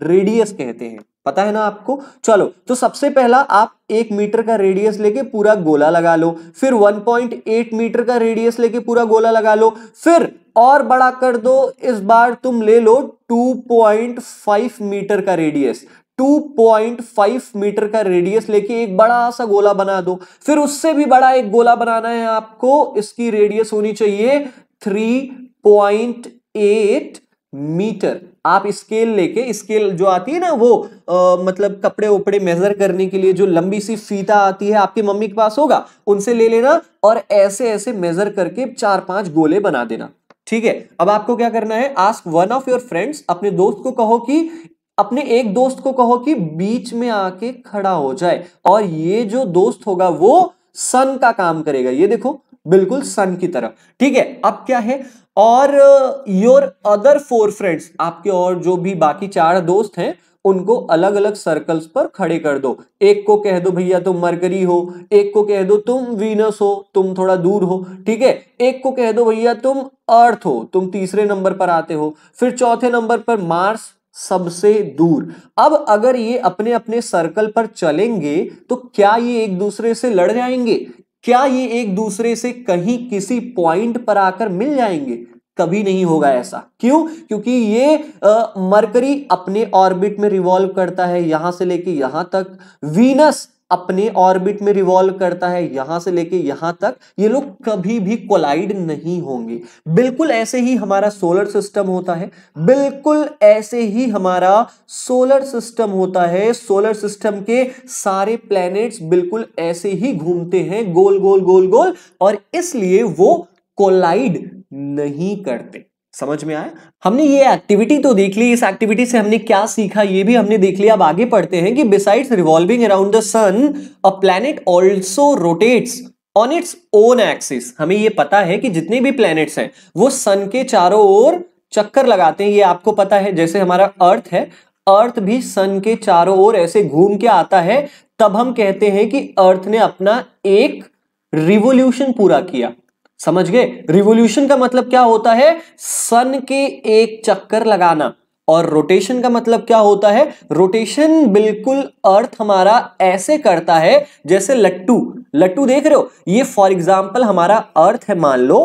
रेडियस कहते हैं पता है ना आपको चलो तो सबसे पहला आप एक मीटर का रेडियस लेके पूरा गोला लगा लो फिर 1.8 मीटर का रेडियस लेके पूरा गोला लगा लो फिर और बड़ा कर दो इस बार तुम ले लो 2.5 मीटर का रेडियस 2.5 मीटर का रेडियस लेके एक बड़ा सा गोला बना दो फिर उससे भी बड़ा एक गोला बनाना है आपको इसकी रेडियस होनी चाहिए थ्री मीटर आप स्केल लेके स्केल जो आती है ना वो आ, मतलब कपड़े उपड़े मेजर करने के लिए जो लंबी सी फीता आती है आपकी मम्मी के पास होगा उनसे ले लेना और ऐसे ऐसे मेजर करके चार पांच गोले बना देना ठीक है अब आपको क्या करना है ask one of your friends अपने दोस्त को कहो कि अपने एक दोस्त को कहो कि बीच में आके खड़ा हो जाए और ये जो दोस्त होगा वो सन का काम करेगा ये देखो बिल्कुल सन की तरफ ठीक है अब क्या है और योर अदर फोर फ्रेंड्स आपके और जो भी बाकी चार दोस्त हैं उनको अलग अलग सर्कल्स पर खड़े कर दो एक को कह दो भैया तुम मरकरी हो एक को कह दो तुम वीनस हो तुम थोड़ा दूर हो ठीक है एक को कह दो भैया तुम अर्थ हो तुम तीसरे नंबर पर आते हो फिर चौथे नंबर पर मार्स सबसे दूर अब अगर ये अपने अपने सर्कल पर चलेंगे तो क्या ये एक दूसरे से लड़ जाएंगे क्या ये एक दूसरे से कहीं किसी पॉइंट पर आकर मिल जाएंगे कभी नहीं होगा ऐसा क्यों क्योंकि ये मरकरी अपने ऑर्बिट में रिवॉल्व करता है यहां से लेके यहां तक वीनस अपने ऑर्बिट में रिवॉल्व करता है यहां से लेके यहां तक ये लोग कभी भी कोलाइड नहीं होंगे बिल्कुल ऐसे ही हमारा सोलर सिस्टम होता है बिल्कुल ऐसे ही हमारा सोलर सिस्टम होता है सोलर सिस्टम के सारे प्लैनेट्स बिल्कुल ऐसे ही घूमते हैं गोल गोल गोल गोल और इसलिए वो कोलाइड नहीं करते समझ में आया हमने ये एक्टिविटी तो देख ली इस एक्टिविटी से हमने क्या सीखा ये भी हमने देख लिया अब आगे पढ़ते हैं कि besides revolving around the sun a planet also rotates on its own axis हमें ये पता है कि जितने भी प्लैनेट्स हैं वो सन के चारों ओर चक्कर लगाते हैं ये आपको पता है जैसे हमारा अर्थ है अर्थ भी सन के चारों ओर ऐसे घूम के आता है तब हम कहते हैं कि अर्थ ने अपना एक रिवोल्यूशन पूरा किया समझ गए रिवोल्यूशन का मतलब क्या होता है सन के एक चक्कर लगाना और रोटेशन का मतलब क्या होता है रोटेशन बिल्कुल अर्थ हमारा ऐसे करता है जैसे लट्टू लट्टू देख रहे हो ये फॉर एग्जाम्पल हमारा अर्थ है मान लो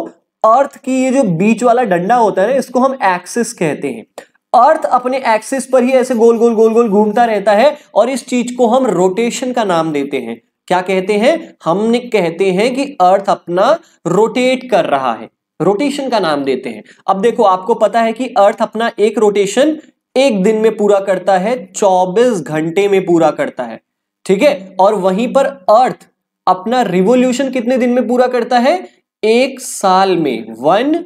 अर्थ की ये जो बीच वाला डंडा होता है ना इसको हम एक्सिस कहते हैं अर्थ अपने एक्सिस पर ही ऐसे गोल गोल गोल गोल घूमता रहता है और इस चीज को हम रोटेशन का नाम देते हैं क्या कहते हैं हम कहते हैं कि अर्थ अपना रोटेट कर रहा है रोटेशन का नाम देते हैं अब देखो आपको पता है कि अर्थ अपना एक रोटेशन एक दिन में पूरा करता है 24 घंटे में पूरा करता है ठीक है और वहीं पर अर्थ अपना रिवोल्यूशन कितने दिन में पूरा करता है एक साल में वन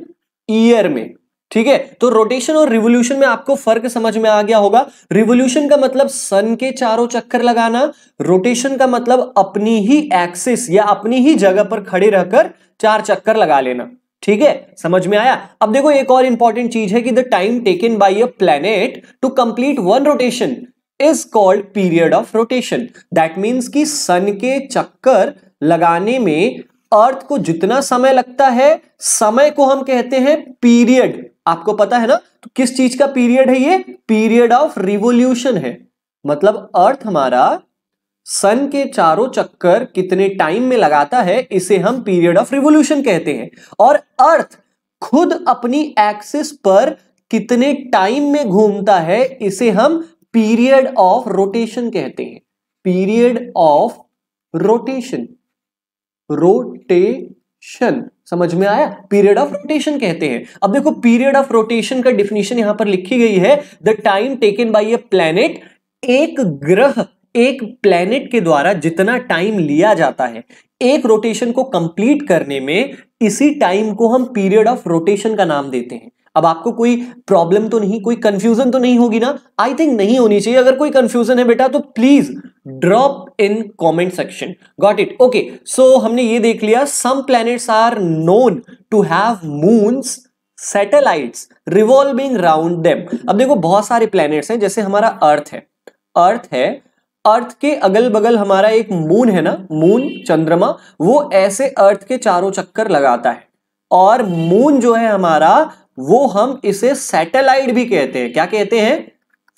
ईयर में ठीक है तो रोटेशन और रिवोल्यूशन में आपको फर्क समझ में आ गया होगा रिवोल्यूशन का मतलब सन के चारों चक्कर लगाना रोटेशन का मतलब अपनी ही एक्सिस या अपनी ही जगह पर खड़े रहकर चार चक्कर लगा लेना ठीक है समझ में आया अब देखो एक और इंपॉर्टेंट चीज है कि the time taken by a planet to complete one rotation is called period of rotation that means कि सन के चक्कर लगाने में अर्थ को जितना समय लगता है समय को हम कहते हैं पीरियड आपको पता है ना तो किस चीज का पीरियड है ये पीरियड ऑफ रिवोल्यूशन है मतलब अर्थ हमारा सन के चारों चक्कर कितने टाइम में लगाता है इसे हम पीरियड ऑफ रिवोल्यूशन कहते हैं और अर्थ खुद अपनी एक्सिस पर कितने टाइम में घूमता है इसे हम पीरियड ऑफ रोटेशन कहते हैं पीरियड ऑफ रोटेशन रोटेशन समझ में आया पीरियड ऑफ रोटेशन कहते हैं अब देखो पीरियड ऑफ रोटेशन का डिफिनेशन यहां पर लिखी गई है the time taken by a planet एक ग्रह एक प्लेनेट के द्वारा जितना टाइम लिया जाता है एक रोटेशन को कंप्लीट करने में इसी टाइम को हम पीरियड ऑफ रोटेशन का नाम देते हैं अब आपको कोई प्रॉब्लम तो नहीं कोई कंफ्यूजन तो नहीं होगी ना आई थिंक नहीं होनी चाहिए अगर कोई कंफ्यूजन है बेटा तो please drop in comment section got it okay so हमने ये देख लिया some planets are known to have moons satellites revolving round them अब देखो बहुत सारे प्लैनेट्स हैं जैसे हमारा अर्थ है अर्थ है अर्थ के अगल बगल हमारा एक मून है ना मून चंद्रमा वो ऐसे अर्थ के चारों चक्कर लगाता है और मून जो है हमारा वो हम इसे सैटेलाइट भी कहते हैं क्या कहते हैं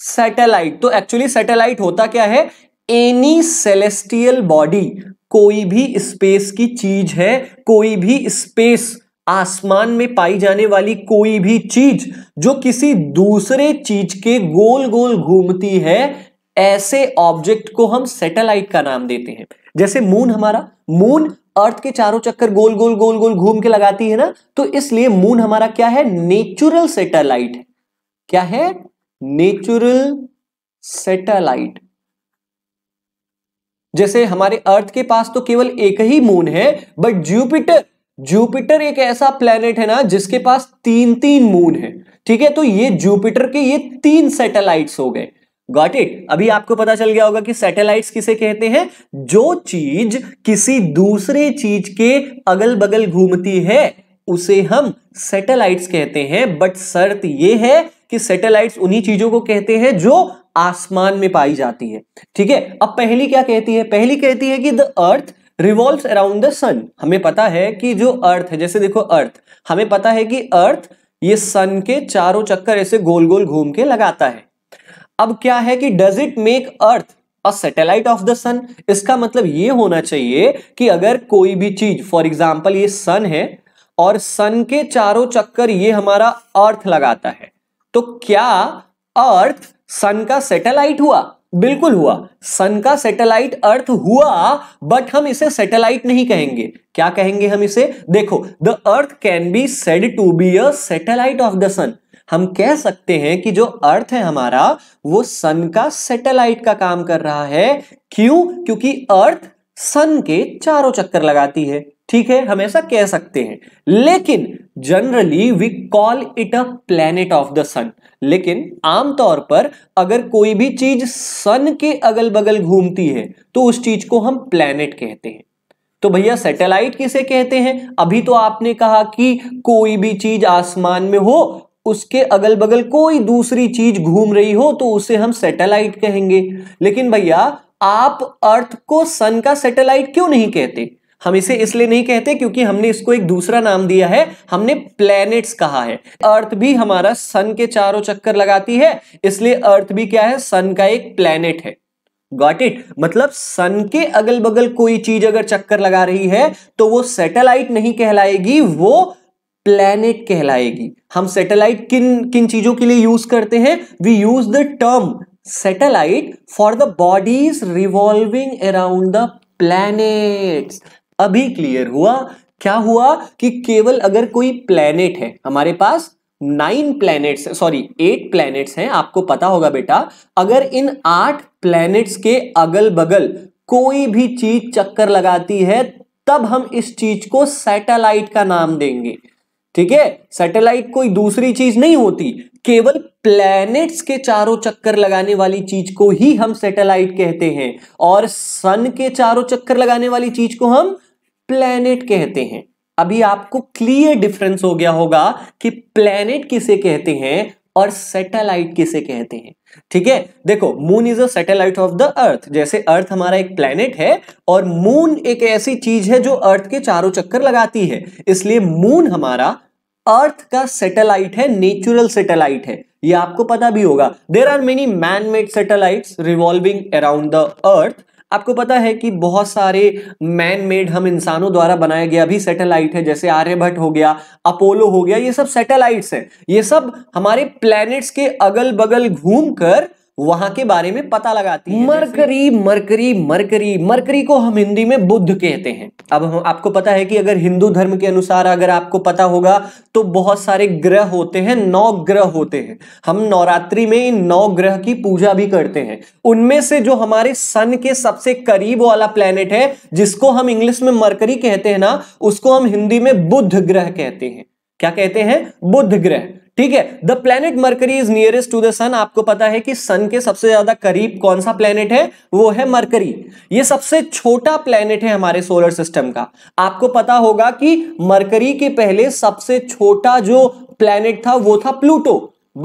सैटेलाइट तो एक्चुअली सैटेलाइट होता क्या है एनी सेलेस्टियल बॉडी कोई भी स्पेस की चीज है कोई भी स्पेस आसमान में पाई जाने वाली कोई भी चीज जो किसी दूसरे चीज के गोल गोल घूमती है ऐसे ऑब्जेक्ट को हम सैटेलाइट का नाम देते हैं जैसे मून हमारा मून अर्थ के चारों चक्कर गोल गोल गोल गोल घूम के लगाती है ना तो इसलिए मून हमारा क्या है नेचुरल सेटेलाइट क्या है नेचुरल सेटेलाइट जैसे हमारे अर्थ के पास तो केवल एक ही मून है बट जुपिटर जुपिटर एक ऐसा प्लेनेट है ना जिसके पास तीन तीन मून है ठीक है तो ये जुपिटर के ये तीन सैटेलाइट्स हो गए गॉट इट अभी आपको पता चल गया होगा कि सैटेलाइट्स किसे कहते हैं जो चीज किसी दूसरे चीज के अगल बगल घूमती है उसे हम सैटेलाइट्स कहते हैं बट शर्त यह है कि सैटेलाइट्स उन्हीं चीजों को कहते हैं जो आसमान में पाई जाती है ठीक है अब पहली क्या कहती है पहली कहती है कि the earth revolve around the sun हमें पता है कि जो अर्थ है जैसे देखो अर्थ हमें पता है कि अर्थ ये सन के चारों चक्कर ऐसे गोल गोल घूम के लगाता है अब क्या है कि does it make earth a satellite of the sun इसका मतलब ये होना चाहिए कि अगर कोई भी चीज फॉर एग्जाम्पल ये सन है और सन के चारों चक्कर ये हमारा अर्थ लगाता है तो क्या अर्थ सन का सैटेलाइट हुआ बिल्कुल हुआ सन का सैटेलाइट अर्थ हुआ बट हम इसे सैटेलाइट नहीं कहेंगे क्या कहेंगे हम इसे देखो the earth can be said to be a satellite of the sun हम कह सकते हैं कि जो अर्थ है हमारा वो सन का सैटेलाइट का काम कर रहा है क्यों क्योंकि अर्थ सन के चारों चक्कर लगाती है ठीक है हम ऐसा कह सकते हैं लेकिन generally we call it a planet of the sun लेकिन आमतौर पर अगर कोई भी चीज सन के अगल बगल घूमती है तो उस चीज को हम प्लेनेट कहते हैं तो भैया सैटेलाइट किसे कहते हैं अभी तो आपने कहा कि कोई भी चीज आसमान में हो उसके अगल बगल कोई दूसरी चीज घूम रही हो तो उसे हम सैटेलाइट कहेंगे लेकिन भैया आप अर्थ को सन का सैटेलाइट क्यों नहीं कहते हम इसे इसलिए नहीं कहते क्योंकि हमने इसको एक दूसरा नाम दिया है हमने प्लैनेट्स कहा है अर्थ भी हमारा सन के चारों चक्कर लगाती है इसलिए अर्थ भी क्या है सन का एक प्लैनेट है गॉट इट मतलब सन के अगल बगल कोई चीज अगर चक्कर लगा रही है तो वो सैटेलाइट नहीं कहलाएगी वो प्लैनेट कहलाएगी हम सैटेलाइट किन किन चीजों के लिए यूज करते हैं we use the term satellite for the bodies revolving around the planets अभी क्लियर हुआ क्या हुआ कि केवल अगर कोई प्लैनेट है हमारे पास nine planets sorry eight planets हैं आपको पता होगा बेटा अगर इन आठ प्लैनेट्स के अगल बगल कोई भी चीज चक्कर लगाती है तब हम इस चीज को सैटेलाइट का नाम देंगे ठीक है सैटेलाइट कोई दूसरी चीज नहीं होती केवल प्लैनेट्स के चारों चक्कर लगाने वाली चीज को ही हम सैटेलाइट कहते हैं और सन के चारों चक्कर लगाने वाली चीज को हम प्लैनेट कहते हैं अभी आपको क्लियर डिफरेंस हो गया होगा कि प्लैनेट किसे कहते हैं और सैटेलाइट किसे कहते हैं ठीक है देखो moon is a satellite of the earth जैसे अर्थ हमारा एक प्लेनेट है और मून एक ऐसी चीज है जो अर्थ के चारों चक्कर लगाती है इसलिए मून हमारा अर्थ का सैटेलाइट है नेचुरल सैटेलाइट है ये आपको पता भी होगा there are many man made satellites revolving around the earth आपको पता है कि बहुत सारे मैन मेड हम इंसानों द्वारा बनाया गया भी सैटेलाइट है जैसे आर्यभट्ट हो गया अपोलो हो गया ये सब सैटेलाइट्स हैं ये सब हमारे प्लैनेट्स के अगल बगल घूमकर वहां के बारे में पता लगाती है मरकरी मरकरी मरकरी मरकरी को हम हिंदी में बुद्ध कहते हैं अब हम आपको पता है कि अगर हिंदू धर्म के अनुसार अगर आपको पता होगा तो बहुत सारे ग्रह होते हैं नौ ग्रह होते हैं हम नवरात्रि में इन नौ ग्रह की पूजा भी करते हैं उनमें से जो हमारे सन के सबसे करीब वाला प्लेनेट है जिसको हम इंग्लिश में मरकरी कहते हैं ना उसको हम हिंदी में बुद्ध ग्रह कहते हैं क्या कहते हैं बुद्ध ग्रह ठीक है the planet Mercury is nearest to the sun आपको पता है कि सन के सबसे ज्यादा करीब कौन सा प्लेनेट है वो है मरकरी ये सबसे छोटा प्लेनेट है हमारे सोलर सिस्टम का आपको पता होगा कि मर्करी के पहले सबसे छोटा जो प्लेनेट था वो था प्लूटो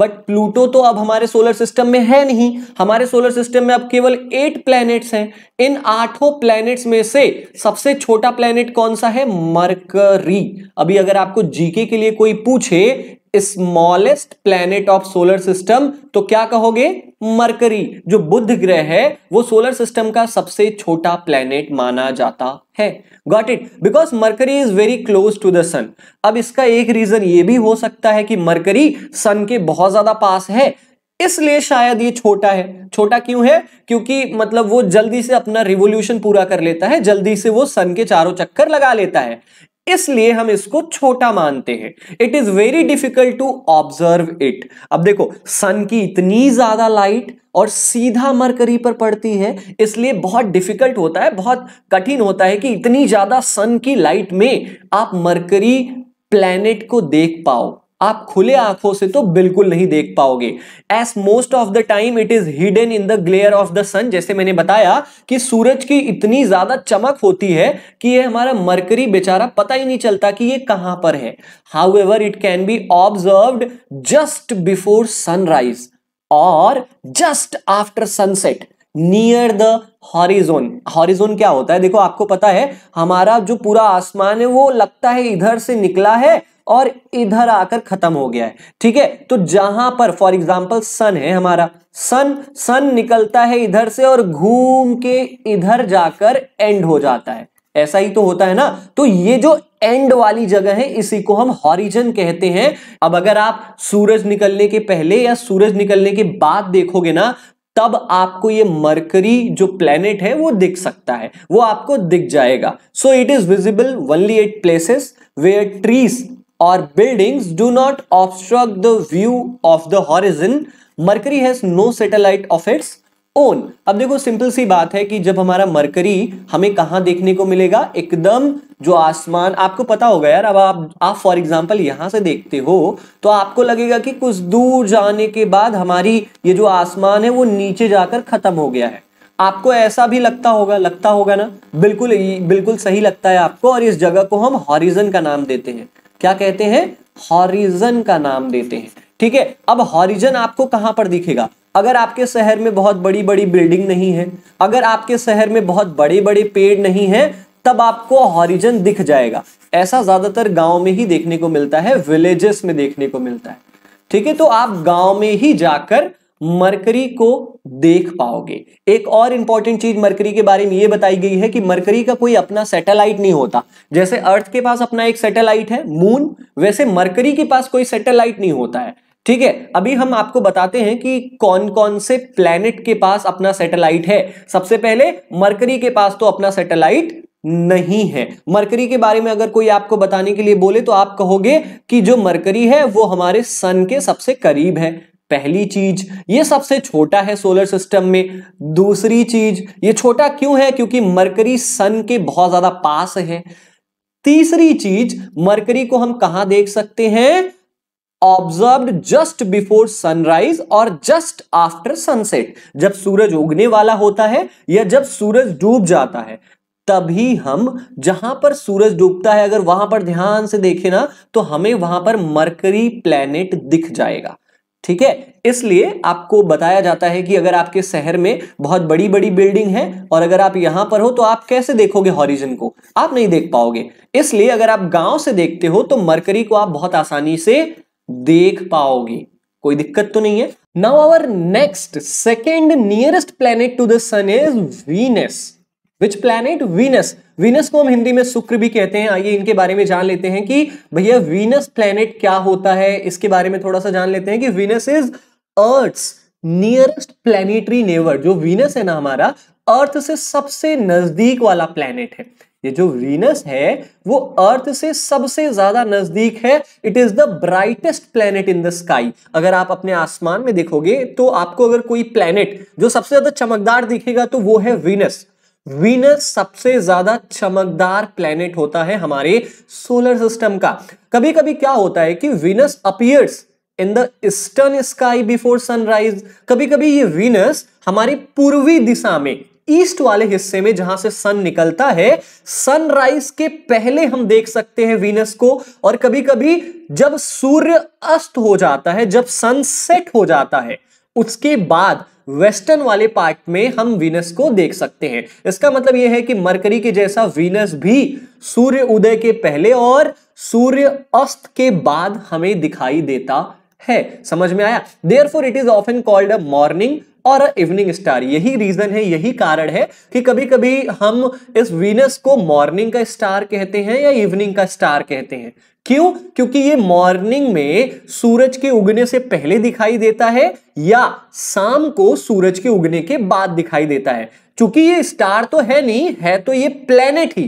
बट प्लूटो तो अब हमारे सोलर सिस्टम में है नहीं हमारे सोलर सिस्टम में अब केवल एट प्लैनेट्स हैं इन आठों प्लैनेट्स में से सबसे छोटा प्लैनेट कौन सा है मरकरी अभी अगर आपको जीके के लिए कोई पूछे smallest planet of solar system तो क्या कहोगे मरकरी जो बुद्ध ग्रह है वो सोलर सिस्टम का सबसे छोटा प्लैनेट माना जाता है got it because Mercury is very close to the sun अब इसका एक रीजन ये भी हो सकता है कि मरकरी सन के बहुत ज्यादा पास है इसलिए शायद ये छोटा है छोटा क्यों है क्योंकि मतलब वो जल्दी से अपना रिवोल्यूशन पूरा कर लेता है जल्दी से वो सन के चारों चक्कर लगा लेता है इसलिए हम इसको छोटा मानते हैं it is very difficult to observe it अब देखो सन की इतनी ज्यादा लाइट और सीधा मरकरी पर पड़ती है इसलिए बहुत डिफिकल्ट होता है बहुत कठिन होता है कि इतनी ज्यादा सन की लाइट में आप मरकरी प्लैनेट को देख पाओ आप खुले आंखों से तो बिल्कुल नहीं देख पाओगे as most of the time it is hidden in the glare of the sun जैसे मैंने बताया कि सूरज की इतनी ज्यादा चमक होती है कि ये हमारा मरकरी बेचारा पता ही नहीं चलता कि ये कहां पर है however it can be observe just before sunrise और just after sunset near the horizon horizon क्या होता है देखो आपको पता है हमारा जो पूरा आसमान है वो लगता है इधर से निकला है और इधर आकर खत्म हो गया है ठीक है तो जहां पर फॉर एग्जाम्पल सन है हमारा सन सन निकलता है इधर से और घूम के इधर जाकर एंड हो जाता है ऐसा ही तो होता है ना तो ये जो एंड वाली जगह है इसी को हम हॉरिजन कहते हैं अब अगर आप सूरज निकलने के पहले या सूरज निकलने के बाद देखोगे ना तब आपको ये मरकरी जो प्लेनेट है वो दिख सकता है वो आपको दिख जाएगा so it is visible only at places where trees और building do not obstruct the view of the horizon Mercury has no satellite of its own अब देखो सिंपल सी बात है कि जब हमारा मरकरी हमें कहाँ देखने को मिलेगा एकदम जो आसमान आपको पता होगा यार अब आप आप फॉर एग्जांपल यहाँ से देखते हो तो आपको लगेगा कि कुछ दूर जाने के बाद हमारी ये जो आसमान है वो नीचे जाकर खत्म हो गया है आपको ऐसा भी लगता होगा लगता होगा ना बिल्कुल बिल्कुल सही लगता है आपको और इस जगह को हम हॉरिजन का नाम देते हैं क्या कहते हैं हॉरिजन का नाम देते हैं ठीक है अब हॉरिजन आपको कहां पर दिखेगा अगर आपके शहर में बहुत बड़ी बड़ी बिल्डिंग नहीं है अगर आपके शहर में बहुत बड़े बड़े पेड़ नहीं है तब आपको हॉरिजन दिख जाएगा ऐसा ज्यादातर गांव में ही देखने को मिलता है विलेजेस में देखने को मिलता है ठीक है तो आप गांव में ही जाकर मरकरी को देख पाओगे एक और इंपॉर्टेंट चीज मरकरी के बारे में यह बताई गई है कि मरकरी का कोई अपना सैटेलाइट नहीं होता जैसे अर्थ के पास अपना एक सैटेलाइट है मून वैसे मरकरी के पास कोई सैटेलाइट नहीं होता है ठीक है अभी हम आपको बताते हैं कि कौन कौन से प्लैनेट के पास अपना सैटेलाइट है सबसे पहले मरकरी के पास तो अपना सैटेलाइट नहीं है मरकरी के बारे में अगर कोई आपको बताने के लिए बोले तो आप कहोगे कि जो मरकरी है वो हमारे सन के सबसे करीब है पहली चीज ये सबसे छोटा है सोलर सिस्टम में दूसरी चीज ये छोटा क्यों है क्योंकि मरकरी सन के बहुत ज्यादा पास है तीसरी चीज मरकरी को हम कहां देख सकते हैं ऑब्जर्व जस्ट बिफोर सनराइज और जस्ट आफ्टर सनसेट जब सूरज उगने वाला होता है या जब सूरज डूब जाता है तभी हम जहां पर सूरज डूबता है अगर वहां पर ध्यान से देखें ना तो हमें वहां पर मरकरी प्लेनेट दिख जाएगा ठीक है इसलिए आपको बताया जाता है कि अगर आपके शहर में बहुत बड़ी बड़ी बिल्डिंग है और अगर आप यहां पर हो तो आप कैसे देखोगे हॉरिजन को आप नहीं देख पाओगे इसलिए अगर आप गांव से देखते हो तो मरकरी को आप बहुत आसानी से देख पाओगे कोई दिक्कत तो नहीं है now our next second nearest planet to the sun is Venus which planet Venus Venus को हम हिंदी में शुक्र भी कहते हैं आइए इनके बारे में जान लेते हैं कि भैया वीनस प्लैनेट क्या होता है इसके बारे में थोड़ा सा जान लेते हैं कि Venus is Earth's nearest planetary neighbour जो वीनस है ना हमारा अर्थ से सबसे नजदीक वाला प्लैनेट है ये जो वीनस है वो अर्थ से सबसे ज्यादा नजदीक है it is the brightest planet in the sky अगर आप अपने आसमान में देखोगे तो आपको अगर कोई प्लेनेट जो सबसे ज्यादा चमकदार दिखेगा तो वो है वीनस वीनस सबसे ज्यादा चमकदार प्लेनेट होता है हमारे सोलर सिस्टम का कभी कभी क्या होता है कि Venus appears in the eastern sky before sunrise कभी कभी ये वीनस हमारी पूर्वी दिशा में ईस्ट वाले हिस्से में जहां से सन निकलता है सनराइज के पहले हम देख सकते हैं वीनस को और कभी कभी जब सूर्य अस्त हो जाता है जब सनसेट हो जाता है उसके बाद वेस्टर्न वाले पार्ट में हम वीनस को देख सकते हैं इसका मतलब यह है कि मरकरी के जैसा वीनस भी सूर्य उदय के पहले और सूर्य अस्त के बाद हमें दिखाई देता है समझ में आया therefore it is often called a morning और इवनिंग स्टार यही रीजन है यही कारण है कि कभी कभी हम इस वीनस को मॉर्निंग का स्टार कहते हैं या इवनिंग का स्टार कहते हैं क्यों क्योंकि ये मॉर्निंग में सूरज के उगने से पहले दिखाई देता है या शाम को सूरज के उगने के बाद दिखाई देता है चूंकि ये स्टार तो है नहीं है तो ये प्लेनेट ही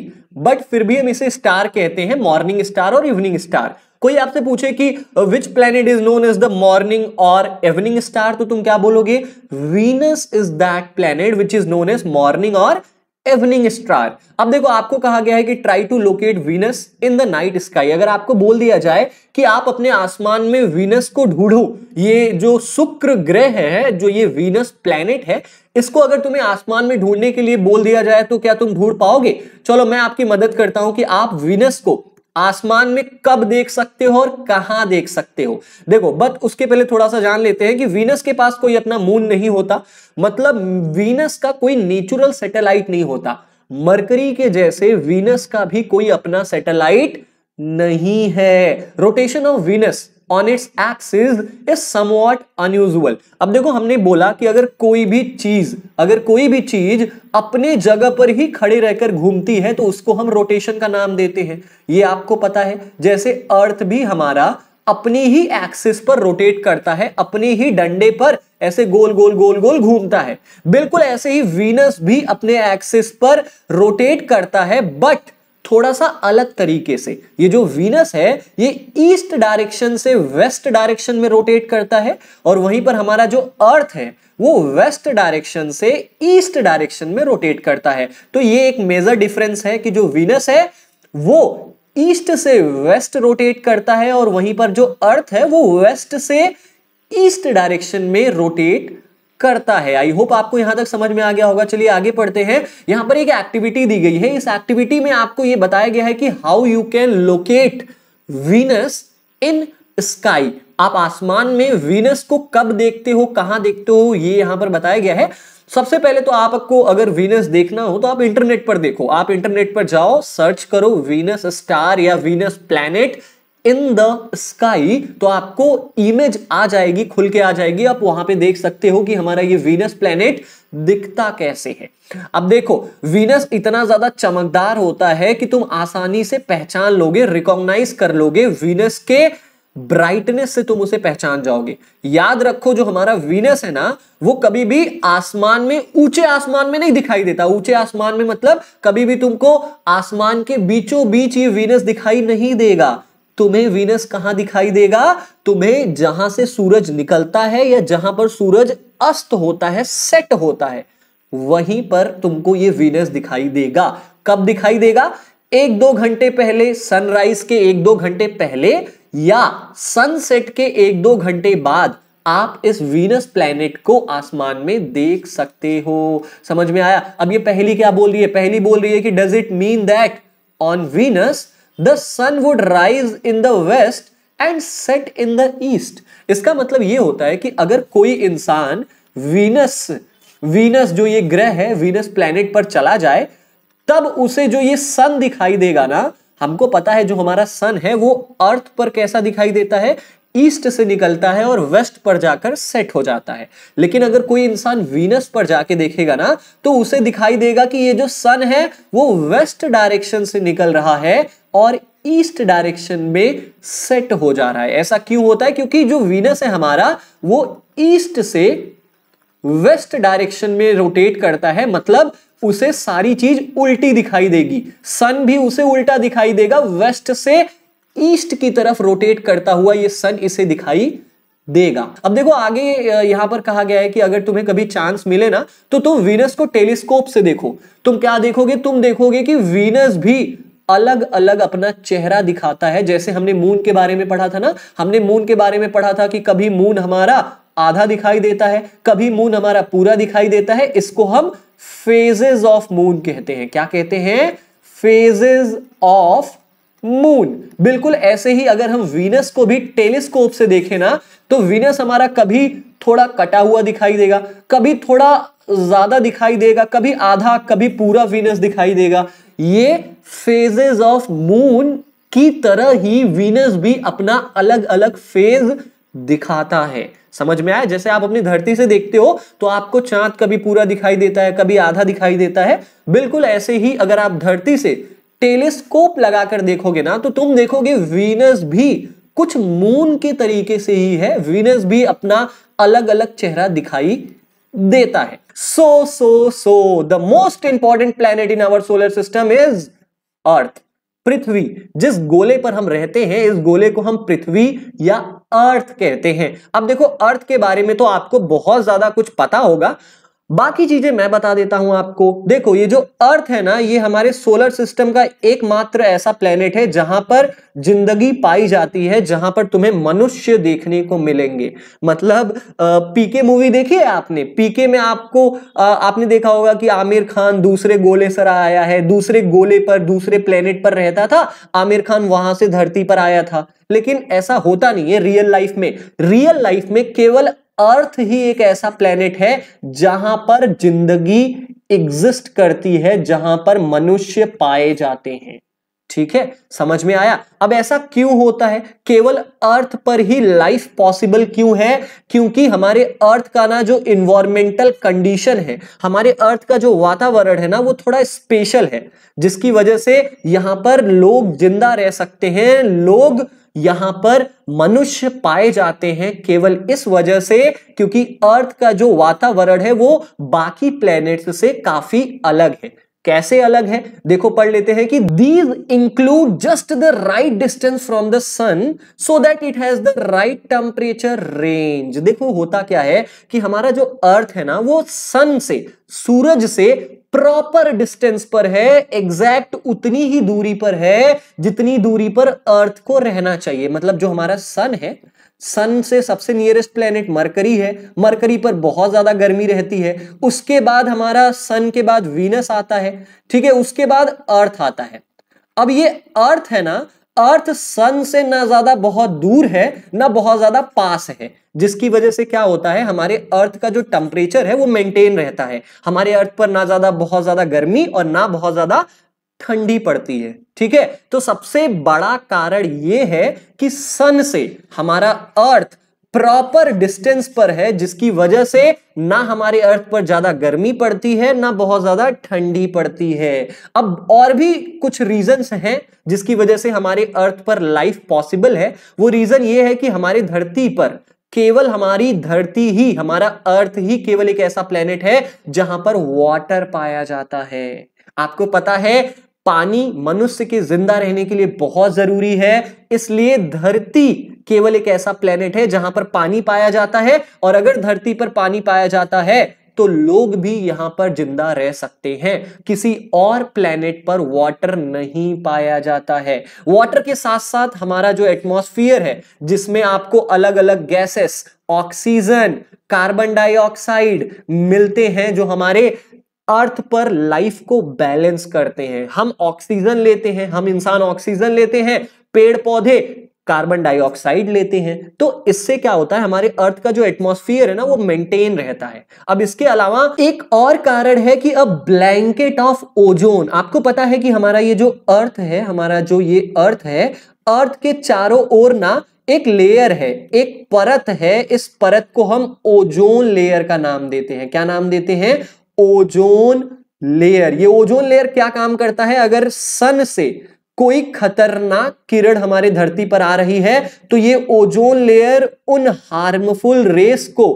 बट फिर भी हम इसे स्टार कहते हैं मॉर्निंग स्टार और इवनिंग स्टार कोई आपसे पूछे कि which planet is known as the morning और इवनिंग स्टार तो तुम क्या बोलोगे Venus is that planet which is known as morning और एवनिंग स्टार अब देखो आपको कहा गया है कि try to locate Venus in the night sky अगर आपको बोल दिया जाए कि आप अपने आसमान में वीनस को ढूंढो ये जो शुक्र ग्रह है जो ये वीनस प्लैनेट है इसको अगर तुम्हें आसमान में ढूंढने के लिए बोल दिया जाए तो क्या तुम ढूंढ पाओगे चलो मैं आपकी मदद करता हूं कि आप वीनस को आसमान में कब देख सकते हो और कहां देख सकते हो देखो बट उसके पहले थोड़ा सा जान लेते हैं कि वीनस के पास कोई अपना मून नहीं होता मतलब वीनस का कोई नेचुरल सैटेलाइट नहीं होता मरकरी के जैसे वीनस का भी कोई अपना सैटेलाइट नहीं है rotation of Venus on its axis is somewhat unusual अब देखो हमने बोला कि अगर कोई भी चीज अगर कोई भी चीज अपने जगह पर ही खड़े रहकर घूमती है तो उसको हम रोटेशन का नाम देते हैं ये आपको पता है जैसे अर्थ भी हमारा अपनी ही एक्सिस पर रोटेट करता है अपने ही डंडे पर ऐसे गोल गोल गोल गोल घूमता है बिल्कुल ऐसे ही वीनस भी अपने एक्सिस पर रोटेट करता है बट थोड़ा सा अलग तरीके से ये जो वीनस है ये ईस्ट डायरेक्शन से वेस्ट डायरेक्शन में रोटेट करता है और वहीं पर हमारा जो अर्थ है वो वेस्ट डायरेक्शन से ईस्ट डायरेक्शन में रोटेट करता है तो ये एक मेजर डिफरेंस है कि जो वीनस है वो ईस्ट से वेस्ट रोटेट करता है और वहीं पर जो अर्थ है वो वेस्ट से ईस्ट डायरेक्शन में रोटेट करता है आई होप आपको यहां तक समझ में आ गया होगा चलिए आगे पढ़ते हैं यहां पर एक एक्टिविटी दी गई है इस एक्टिविटी में आपको यह बताया गया है कि how you can locate Venus in sky आप आसमान में वीनस को कब देखते हो कहां देखते हो ये यहां पर बताया गया है सबसे पहले तो आपको अगर वीनस देखना हो तो आप इंटरनेट पर देखो आप इंटरनेट पर जाओ सर्च करो वीनस स्टार या Venus planet in the sky तो आपको इमेज आ जाएगी खुल के आ जाएगी आप वहां पे देख सकते हो कि हमारा ये वीनस प्लेनेट दिखता कैसे है अब देखो वीनस इतना ज्यादा चमकदार होता है कि तुम आसानी से पहचान लोगे रिकॉग्नाइज कर लोगे वीनस के ब्राइटनेस से तुम उसे पहचान जाओगे याद रखो जो हमारा वीनस है ना वो कभी भी आसमान में ऊंचे आसमान में नहीं दिखाई देता ऊंचे आसमान में मतलब कभी भी तुमको आसमान के बीचों बीच ये वीनस दिखाई नहीं देगा तुम्हें वीनस कहां दिखाई देगा तुम्हें जहां से सूरज निकलता है या जहां पर सूरज अस्त होता है सेट होता है वहीं पर तुमको ये वीनस दिखाई देगा कब दिखाई देगा एक दो घंटे पहले सनराइज के एक दो घंटे पहले या सनसेट के एक दो घंटे बाद आप इस वीनस प्लेनेट को आसमान में देख सकते हो समझ में आया अब ये पहली क्या बोल रही है पहली बोल रही है कि does it mean that on Venus the sun would rise in the west and set in the east इसका मतलब ये होता है कि अगर कोई इंसान वीनस वीनस जो ये ग्रह है वीनस प्लेनेट पर चला जाए तब उसे जो ये सन दिखाई देगा ना हमको पता है जो हमारा सन है वो अर्थ पर कैसा दिखाई देता है ईस्ट से निकलता है और वेस्ट पर जाकर सेट हो जाता है लेकिन अगर कोई इंसान वीनस पर जाके देखेगा ना तो उसे दिखाई देगा कि ये जो सन है वो वेस्ट डायरेक्शन से निकल रहा है और ईस्ट डायरेक्शन में सेट हो जा रहा है ऐसा क्यों होता है क्योंकि जो वीनस है हमारा वो ईस्ट से वेस्ट डायरेक्शन में रोटेट करता है मतलब उसे सारी चीज उल्टी दिखाई देगी सन भी उसे उल्टा दिखाई देगा वेस्ट से ईस्ट की तरफ रोटेट करता हुआ ये सन इसे दिखाई देगा अब देखो आगे यहां पर कहा गया है कि अगर तुम्हें कभी चांस मिले ना तो तुम वीनस को टेलीस्कोप से देखो तुम क्या देखोगे तुम देखोगे कि वीनस भी अलग अलग अपना चेहरा दिखाता है जैसे हमने मून के बारे में पढ़ा था ना हमने मून के बारे में पढ़ा था कि कभी मून हमारा आधा दिखाई देता है कभी मून हमारा पूरा दिखाई देता है इसको हम फेजेस ऑफ मून कहते हैं क्या कहते हैं फेजेस ऑफ मून बिल्कुल ऐसे ही अगर हम वीनस को भी टेलीस्कोप से देखें ना तो वीनस हमारा कभी थोड़ा कटा हुआ दिखाई देगा कभी थोड़ा ज्यादा दिखाई देगा कभी आधा कभी पूरा वीनस दिखाई देगा ये फेजेज ऑफ मून की तरह ही वीनस भी अपना अलग अलग फेज दिखाता है समझ में आया जैसे आप अपनी धरती से देखते हो तो आपको चांद कभी पूरा दिखाई देता है कभी आधा दिखाई देता है बिल्कुल ऐसे ही अगर आप धरती से टेलीस्कोप लगाकर देखोगे ना तो तुम देखोगे वीनस भी कुछ मून के तरीके से ही है वीनस भी अपना अलग अलग चेहरा दिखाई देता है so so so the most important planet in our solar system is earth पृथ्वी जिस गोले पर हम रहते हैं इस गोले को हम पृथ्वी या अर्थ कहते हैं अब देखो अर्थ के बारे में तो आपको बहुत ज्यादा कुछ पता होगा बाकी चीजें मैं बता देता हूं आपको देखो ये जो अर्थ है ना ये हमारे सोलर सिस्टम का एकमात्र ऐसा प्लेनेट है जहां पर जिंदगी पाई जाती है जहां पर तुम्हें मनुष्य देखने को मिलेंगे मतलब पीके मूवी देखी है आपने पीके में आपको आ, आपने देखा होगा कि आमिर खान दूसरे गोले सर आया है दूसरे गोले पर दूसरे प्लेनेट पर रहता था आमिर खान वहां से धरती पर आया था लेकिन ऐसा होता नहीं है रियल लाइफ में रियल लाइफ में केवल अर्थ ही एक ऐसा प्लेनेट है जहां पर जिंदगी एग्जिस्ट करती है जहां पर मनुष्य पाए जाते हैं ठीक है समझ में आया अब ऐसा क्यों होता है केवल अर्थ पर ही लाइफ पॉसिबल क्यों है क्योंकि हमारे अर्थ का ना जो इन्वायरमेंटल कंडीशन है हमारे अर्थ का जो वातावरण है ना वो थोड़ा स्पेशल है जिसकी वजह से यहां पर लोग जिंदा रह सकते हैं लोग यहां पर मनुष्य पाए जाते हैं केवल इस वजह से क्योंकि अर्थ का जो वातावरण है वो बाकी प्लैनेट से काफी अलग है कैसे अलग है देखो पढ़ लेते हैं कि these include just the right distance from the sun so that it has the right temperature range देखो होता क्या है कि हमारा जो अर्थ है ना वो सन से सूरज से प्रॉपर डिस्टेंस पर है एग्जैक्ट उतनी ही दूरी पर है जितनी दूरी पर अर्थ को रहना चाहिए मतलब जो हमारा सन है सन से सबसे नियरेस्ट प्लेनेट मरकरी है मरकरी पर बहुत ज्यादा गर्मी रहती है उसके बाद हमारा सन के बाद वीनस आता है ठीक है उसके बाद अर्थ आता है अब ये अर्थ है ना अर्थ सन से ना ज्यादा बहुत दूर है ना बहुत ज्यादा पास है जिसकी वजह से क्या होता है हमारे अर्थ का जो टेम्परेचर है वो मेंटेन रहता है हमारे अर्थ पर ना ज्यादा बहुत ज्यादा गर्मी और ना बहुत ज्यादा ठंडी पड़ती है ठीक है तो सबसे बड़ा कारण ये है कि सन से हमारा अर्थ प्रॉपर डिस्टेंस पर है जिसकी वजह से ना हमारे अर्थ पर ज्यादा गर्मी पड़ती है ना बहुत ज्यादा ठंडी पड़ती है अब और भी कुछ रीजंस हैं जिसकी वजह से हमारे अर्थ पर लाइफ पॉसिबल है वो रीजन ये है कि हमारे धरती पर केवल हमारी धरती ही हमारा अर्थ ही केवल एक ऐसा प्लेनेट है जहां पर वाटर पाया जाता है आपको पता है पानी मनुष्य के जिंदा रहने के लिए बहुत जरूरी है इसलिए धरती केवल एक ऐसा प्लेनेट है जहां पर पानी पाया जाता है और अगर धरती पर पानी पाया जाता है तो लोग भी यहां पर जिंदा रह सकते हैं किसी और प्लेनेट पर वाटर नहीं पाया जाता है वाटर के साथ साथ हमारा जो एटमॉस्फेयर है जिसमें आपको अलग अलग गैसेस ऑक्सीजन कार्बन डाइऑक्साइड मिलते हैं जो हमारे अर्थ पर लाइफ को बैलेंस करते हैं हम ऑक्सीजन लेते हैं हम इंसान ऑक्सीजन लेते हैं पेड़ पौधे कार्बन डाइऑक्साइड लेते हैं तो इससे क्या होता है हमारे अर्थ का जो एटमॉस्फेयर है ना वो मेंटेन रहता है अब इसके अलावा एक और कारण है कि अब ब्लैंकेट ऑफ ओजोन आपको पता है कि हमारा ये जो अर्थ है हमारा जो ये अर्थ है अर्थ के चारों ओर ना एक लेयर है एक परत है इस परत को हम ओजोन लेयर का नाम देते हैं क्या नाम देते हैं ओजोन लेयर ये ओजोन लेयर क्या काम करता है अगर सन से कोई खतरनाक किरण हमारे धरती पर आ रही है तो ये ओजोन लेयर उन हार्मफुल रेस को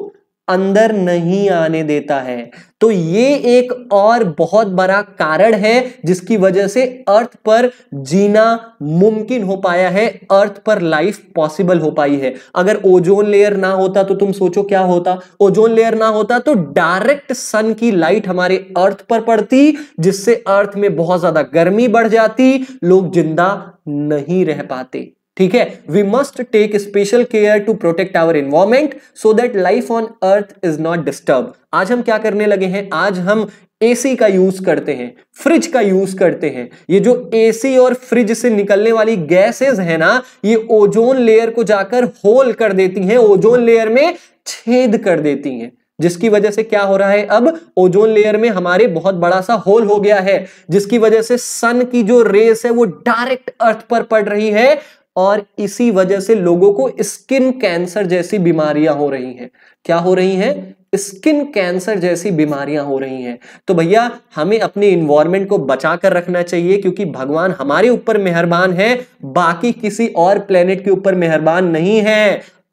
अंदर नहीं आने देता है तो ये एक और बहुत बड़ा कारण है जिसकी वजह से अर्थ पर जीना मुमकिन हो पाया है अर्थ पर लाइफ पॉसिबल हो पाई है अगर ओजोन लेयर ना होता तो तुम सोचो क्या होता ओजोन लेयर ना होता तो डायरेक्ट सन की लाइट हमारे अर्थ पर पड़ती जिससे अर्थ में बहुत ज्यादा गर्मी बढ़ जाती लोग जिंदा नहीं रह पाते ठीक है we must take special care to protect our environment so that life on earth is not disturb आज हम क्या करने लगे हैं आज हम एसी का यूज करते हैं फ्रिज का यूज करते हैं ये जो एसी और फ्रिज से निकलने वाली गैसेस है ना ये ओजोन लेयर को जाकर होल कर देती हैं ओजोन लेयर में छेद कर देती हैं जिसकी वजह से क्या हो रहा है अब ओजोन लेयर में हमारे बहुत बड़ा सा होल हो गया है जिसकी वजह से सन की जो रेस है वो डायरेक्ट अर्थ पर पड़ रही है और इसी वजह से लोगों को स्किन कैंसर जैसी बीमारियां हो रही हैं क्या हो रही हैं स्किन कैंसर जैसी बीमारियां हो रही हैं तो भैया हमें अपने इन्वायरमेंट को बचा कर रखना चाहिए क्योंकि भगवान हमारे ऊपर मेहरबान है बाकी किसी और प्लेनेट के ऊपर मेहरबान नहीं है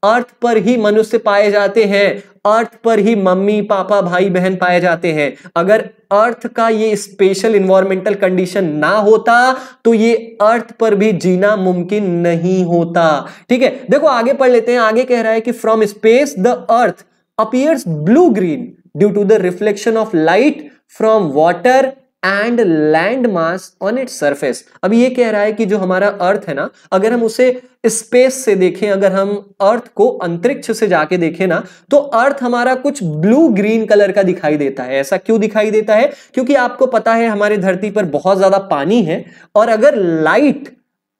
अर्थ पर ही मनुष्य पाए जाते हैं अर्थ पर ही मम्मी पापा भाई बहन पाए जाते हैं अगर अर्थ का ये स्पेशल इन्वायरमेंटल कंडीशन ना होता तो ये अर्थ पर भी जीना मुमकिन नहीं होता ठीक है देखो आगे पढ़ लेते हैं आगे कह रहा है कि from space the earth appears blue green due to the reflection of light from water and land mass on its surface अब ये कह रहा है कि जो हमारा अर्थ है ना अगर हम उसे स्पेस से देखें अगर हम अर्थ को अंतरिक्ष से जाके देखें ना तो अर्थ हमारा कुछ ब्लू ग्रीन कलर का दिखाई देता है ऐसा क्यों दिखाई देता है क्योंकि आपको पता है हमारे धरती पर बहुत ज्यादा पानी है और अगर लाइट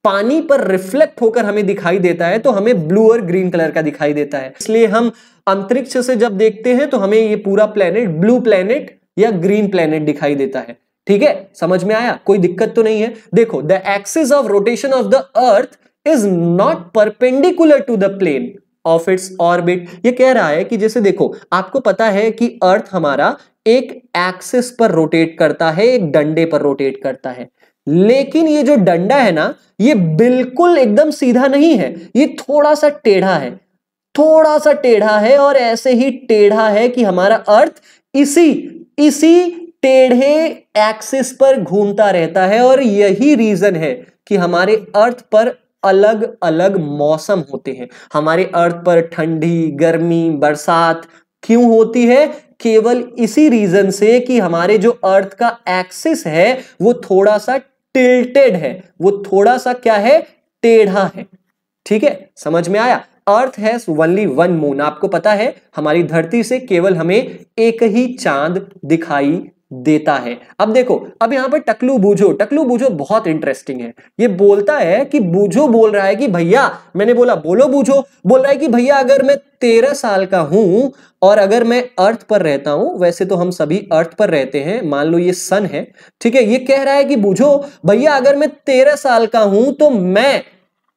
पानी पर रिफ्लेक्ट होकर हमें दिखाई देता है तो हमें ब्लू और ग्रीन कलर का दिखाई देता है इसलिए हम अंतरिक्ष से जब देखते हैं तो हमें ये पूरा प्लेनेट ब्लू प्लेनेट या ग्रीन प्लेनेट दिखाई देता है ठीक है समझ में आया कोई दिक्कत तो नहीं है देखो the axis of rotation of the earth is not perpendicular to the plane of its orbit ये कह रहा है कि जैसे देखो आपको पता है कि अर्थ हमारा एक एक्सिस पर रोटेट करता है एक डंडे पर रोटेट करता है लेकिन ये जो डंडा है ना ये बिल्कुल एकदम सीधा नहीं है ये थोड़ा सा टेढ़ा है थोड़ा सा टेढ़ा है और ऐसे ही टेढ़ा है कि हमारा अर्थ इसी इसी टेढ़े एक्सिस पर घूमता रहता है और यही रीजन है कि हमारे अर्थ पर अलग अलग मौसम होते हैं हमारे अर्थ पर ठंडी गर्मी बरसात क्यों होती है केवल इसी रीजन से कि हमारे जो अर्थ का एक्सिस है वो थोड़ा सा टिल्टेड है वो थोड़ा सा क्या है टेढ़ा है ठीक है समझ में आया earth has only one moon आपको पता है हमारी धरती से केवल हमें एक ही चांद दिखाई देता है अब देखो अब यहां पर टकलू बूझो टकलू बूझो बहुत इंटरेस्टिंग है ये बोलता है कि बूझो बोल रहा है कि भैया मैंने बोला बोलो बूझो बोल रहा है कि भैया अगर मैं तेरह साल का हूं और अगर मैं अर्थ पर रहता हूं वैसे तो हम सभी अर्थ पर रहते हैं मान लो ये सन है ठीक है ये कह रहा है कि बूझो भैया अगर मैं तेरह साल का हूं तो मैं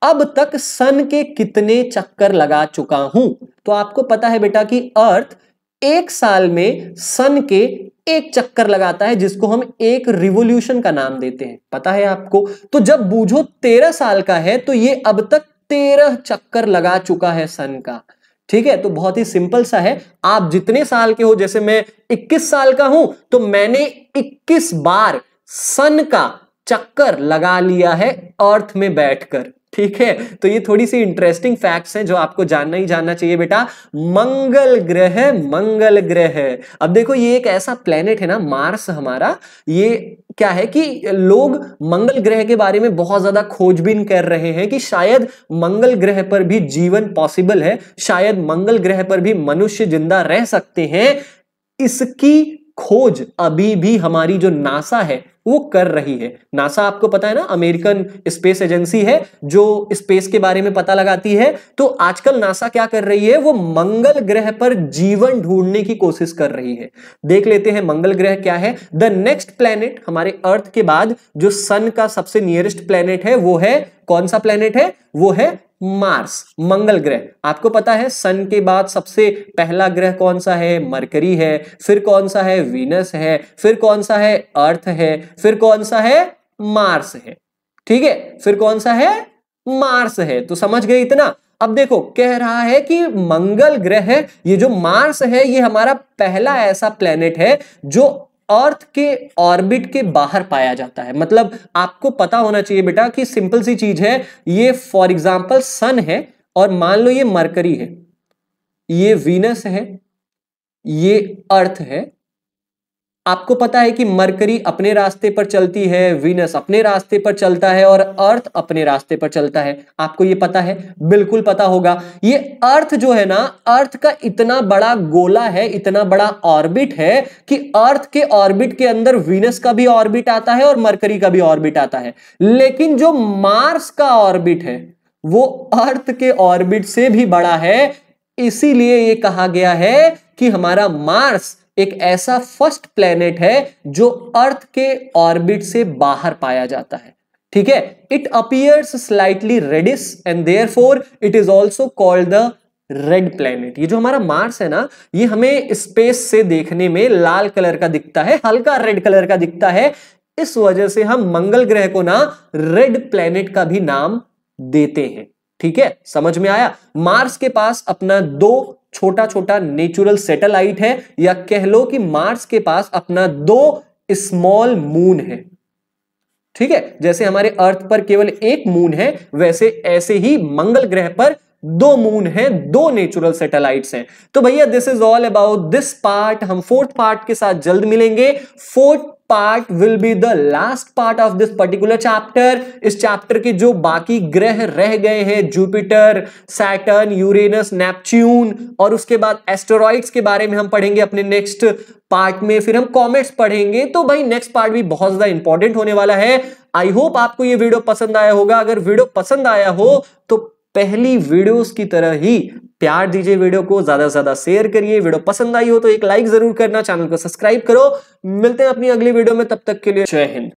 अब तक सन के कितने चक्कर लगा चुका हूं तो आपको पता है बेटा कि अर्थ एक साल में सन के एक चक्कर लगाता है जिसको हम एक रिवोल्यूशन का नाम देते हैं पता है आपको तो जब बूझो तेरह साल का है तो ये अब तक तेरह चक्कर लगा चुका है सन का ठीक है तो बहुत ही सिंपल सा है आप जितने साल के हो जैसे मैं 21 साल का हूं तो मैंने 21 बार सन का चक्कर लगा लिया है अर्थ में बैठकर ठीक है तो ये थोड़ी सी इंटरेस्टिंग फैक्ट्स हैं जो आपको जानना ही जानना चाहिए बेटा मंगल ग्रह मंगल ग्रह अब देखो ये एक ऐसा प्लेनेट है ना मार्स हमारा ये क्या है कि लोग मंगल ग्रह के बारे में बहुत ज्यादा खोजबीन कर रहे हैं कि शायद मंगल ग्रह पर भी जीवन पॉसिबल है शायद मंगल ग्रह पर भी मनुष्य जिंदा रह सकते हैं इसकी खोज अभी भी हमारी जो नासा है वो कर रही है नासा आपको पता है ना अमेरिकन स्पेस एजेंसी है जो स्पेस के बारे में पता लगाती है तो आजकल नासा क्या कर रही है वो मंगल ग्रह पर जीवन ढूंढने की कोशिश कर रही है देख लेते हैं मंगल ग्रह क्या है द नेक्स्ट प्लेनेट हमारे अर्थ के बाद जो सन का सबसे नियरेस्ट प्लेनेट है वो है कौन सा प्लेनेट है वो है मार्स मंगल ग्रह आपको पता है सन के बाद सबसे पहला ग्रह कौन सा है मरकरी है फिर कौन सा है वीनस है फिर कौन सा है अर्थ है फिर कौन सा है मार्स है ठीक है फिर कौन सा है मार्स है तो समझ गए इतना अब देखो कह रहा है कि मंगल ग्रह है ये जो मार्स है ये हमारा पहला ऐसा प्लेनेट है जो अर्थ के ऑर्बिट के बाहर पाया जाता है मतलब आपको पता होना चाहिए बेटा कि सिंपल सी चीज है ये फॉर एग्जाम्पल सन है और मान लो ये मरकरी है ये वीनस है ये अर्थ है आपको पता है कि मरकरी अपने रास्ते पर चलती है वीनस अपने रास्ते पर चलता है और अर्थ अपने रास्ते पर चलता है आपको ये पता है बिल्कुल पता होगा ये अर्थ जो है ना अर्थ का इतना बड़ा गोला है इतना बड़ा ऑर्बिट है कि अर्थ के ऑर्बिट के अंदर वीनस का भी ऑर्बिट आता है और मरकरी का भी ऑर्बिट आता है लेकिन जो मार्स का ऑर्बिट है वो अर्थ के ऑर्बिट से भी बड़ा है इसीलिए ये कहा गया है कि हमारा मार्स एक ऐसा फर्स्ट प्लेनेट है जो अर्थ के ऑर्बिट से बाहर पाया जाता है ठीक है it appears slightly reddish and therefore it is also called the red planet ये जो हमारा मार्स है ना ये हमें स्पेस से देखने में लाल कलर का दिखता है हल्का रेड कलर का दिखता है इस वजह से हम मंगल ग्रह को ना रेड प्लेनेट का भी नाम देते हैं ठीक है समझ में आया मार्स के पास अपना दो छोटा छोटा नेचुरल सेटेलाइट है या कह लो कि मार्स के पास अपना दो स्मॉल मून है ठीक है जैसे हमारे अर्थ पर केवल एक मून है वैसे ऐसे ही मंगल ग्रह पर दो मून है दो नेचुरल सैटेलाइट्स हैं तो भैया this is all about this part हम फोर्थ पार्ट के साथ जल्द मिलेंगे fourth part will be the last part of this particular chapter इस चैप्टर के जो बाकी ग्रह रह गए हैं जुपिटर सैटर्न यूरेनस नेपच्यून और उसके बाद एस्टेरॉइड्स के बारे में हम पढ़ेंगे अपने नेक्स्ट पार्ट में फिर हम कॉमेट्स पढ़ेंगे तो भाई नेक्स्ट पार्ट भी बहुत ज्यादा इंपॉर्टेंट होने वाला है आई होप आपको ये वीडियो पसंद आया होगा अगर वीडियो पसंद आया हो तो पहली वीडियोस की तरह ही प्यार दीजिए वीडियो को ज्यादा से ज्यादा शेयर करिए वीडियो पसंद आई हो तो एक लाइक जरूर करना चैनल को सब्सक्राइब करो मिलते हैं अपनी अगली वीडियो में तब तक के लिए जय हिंद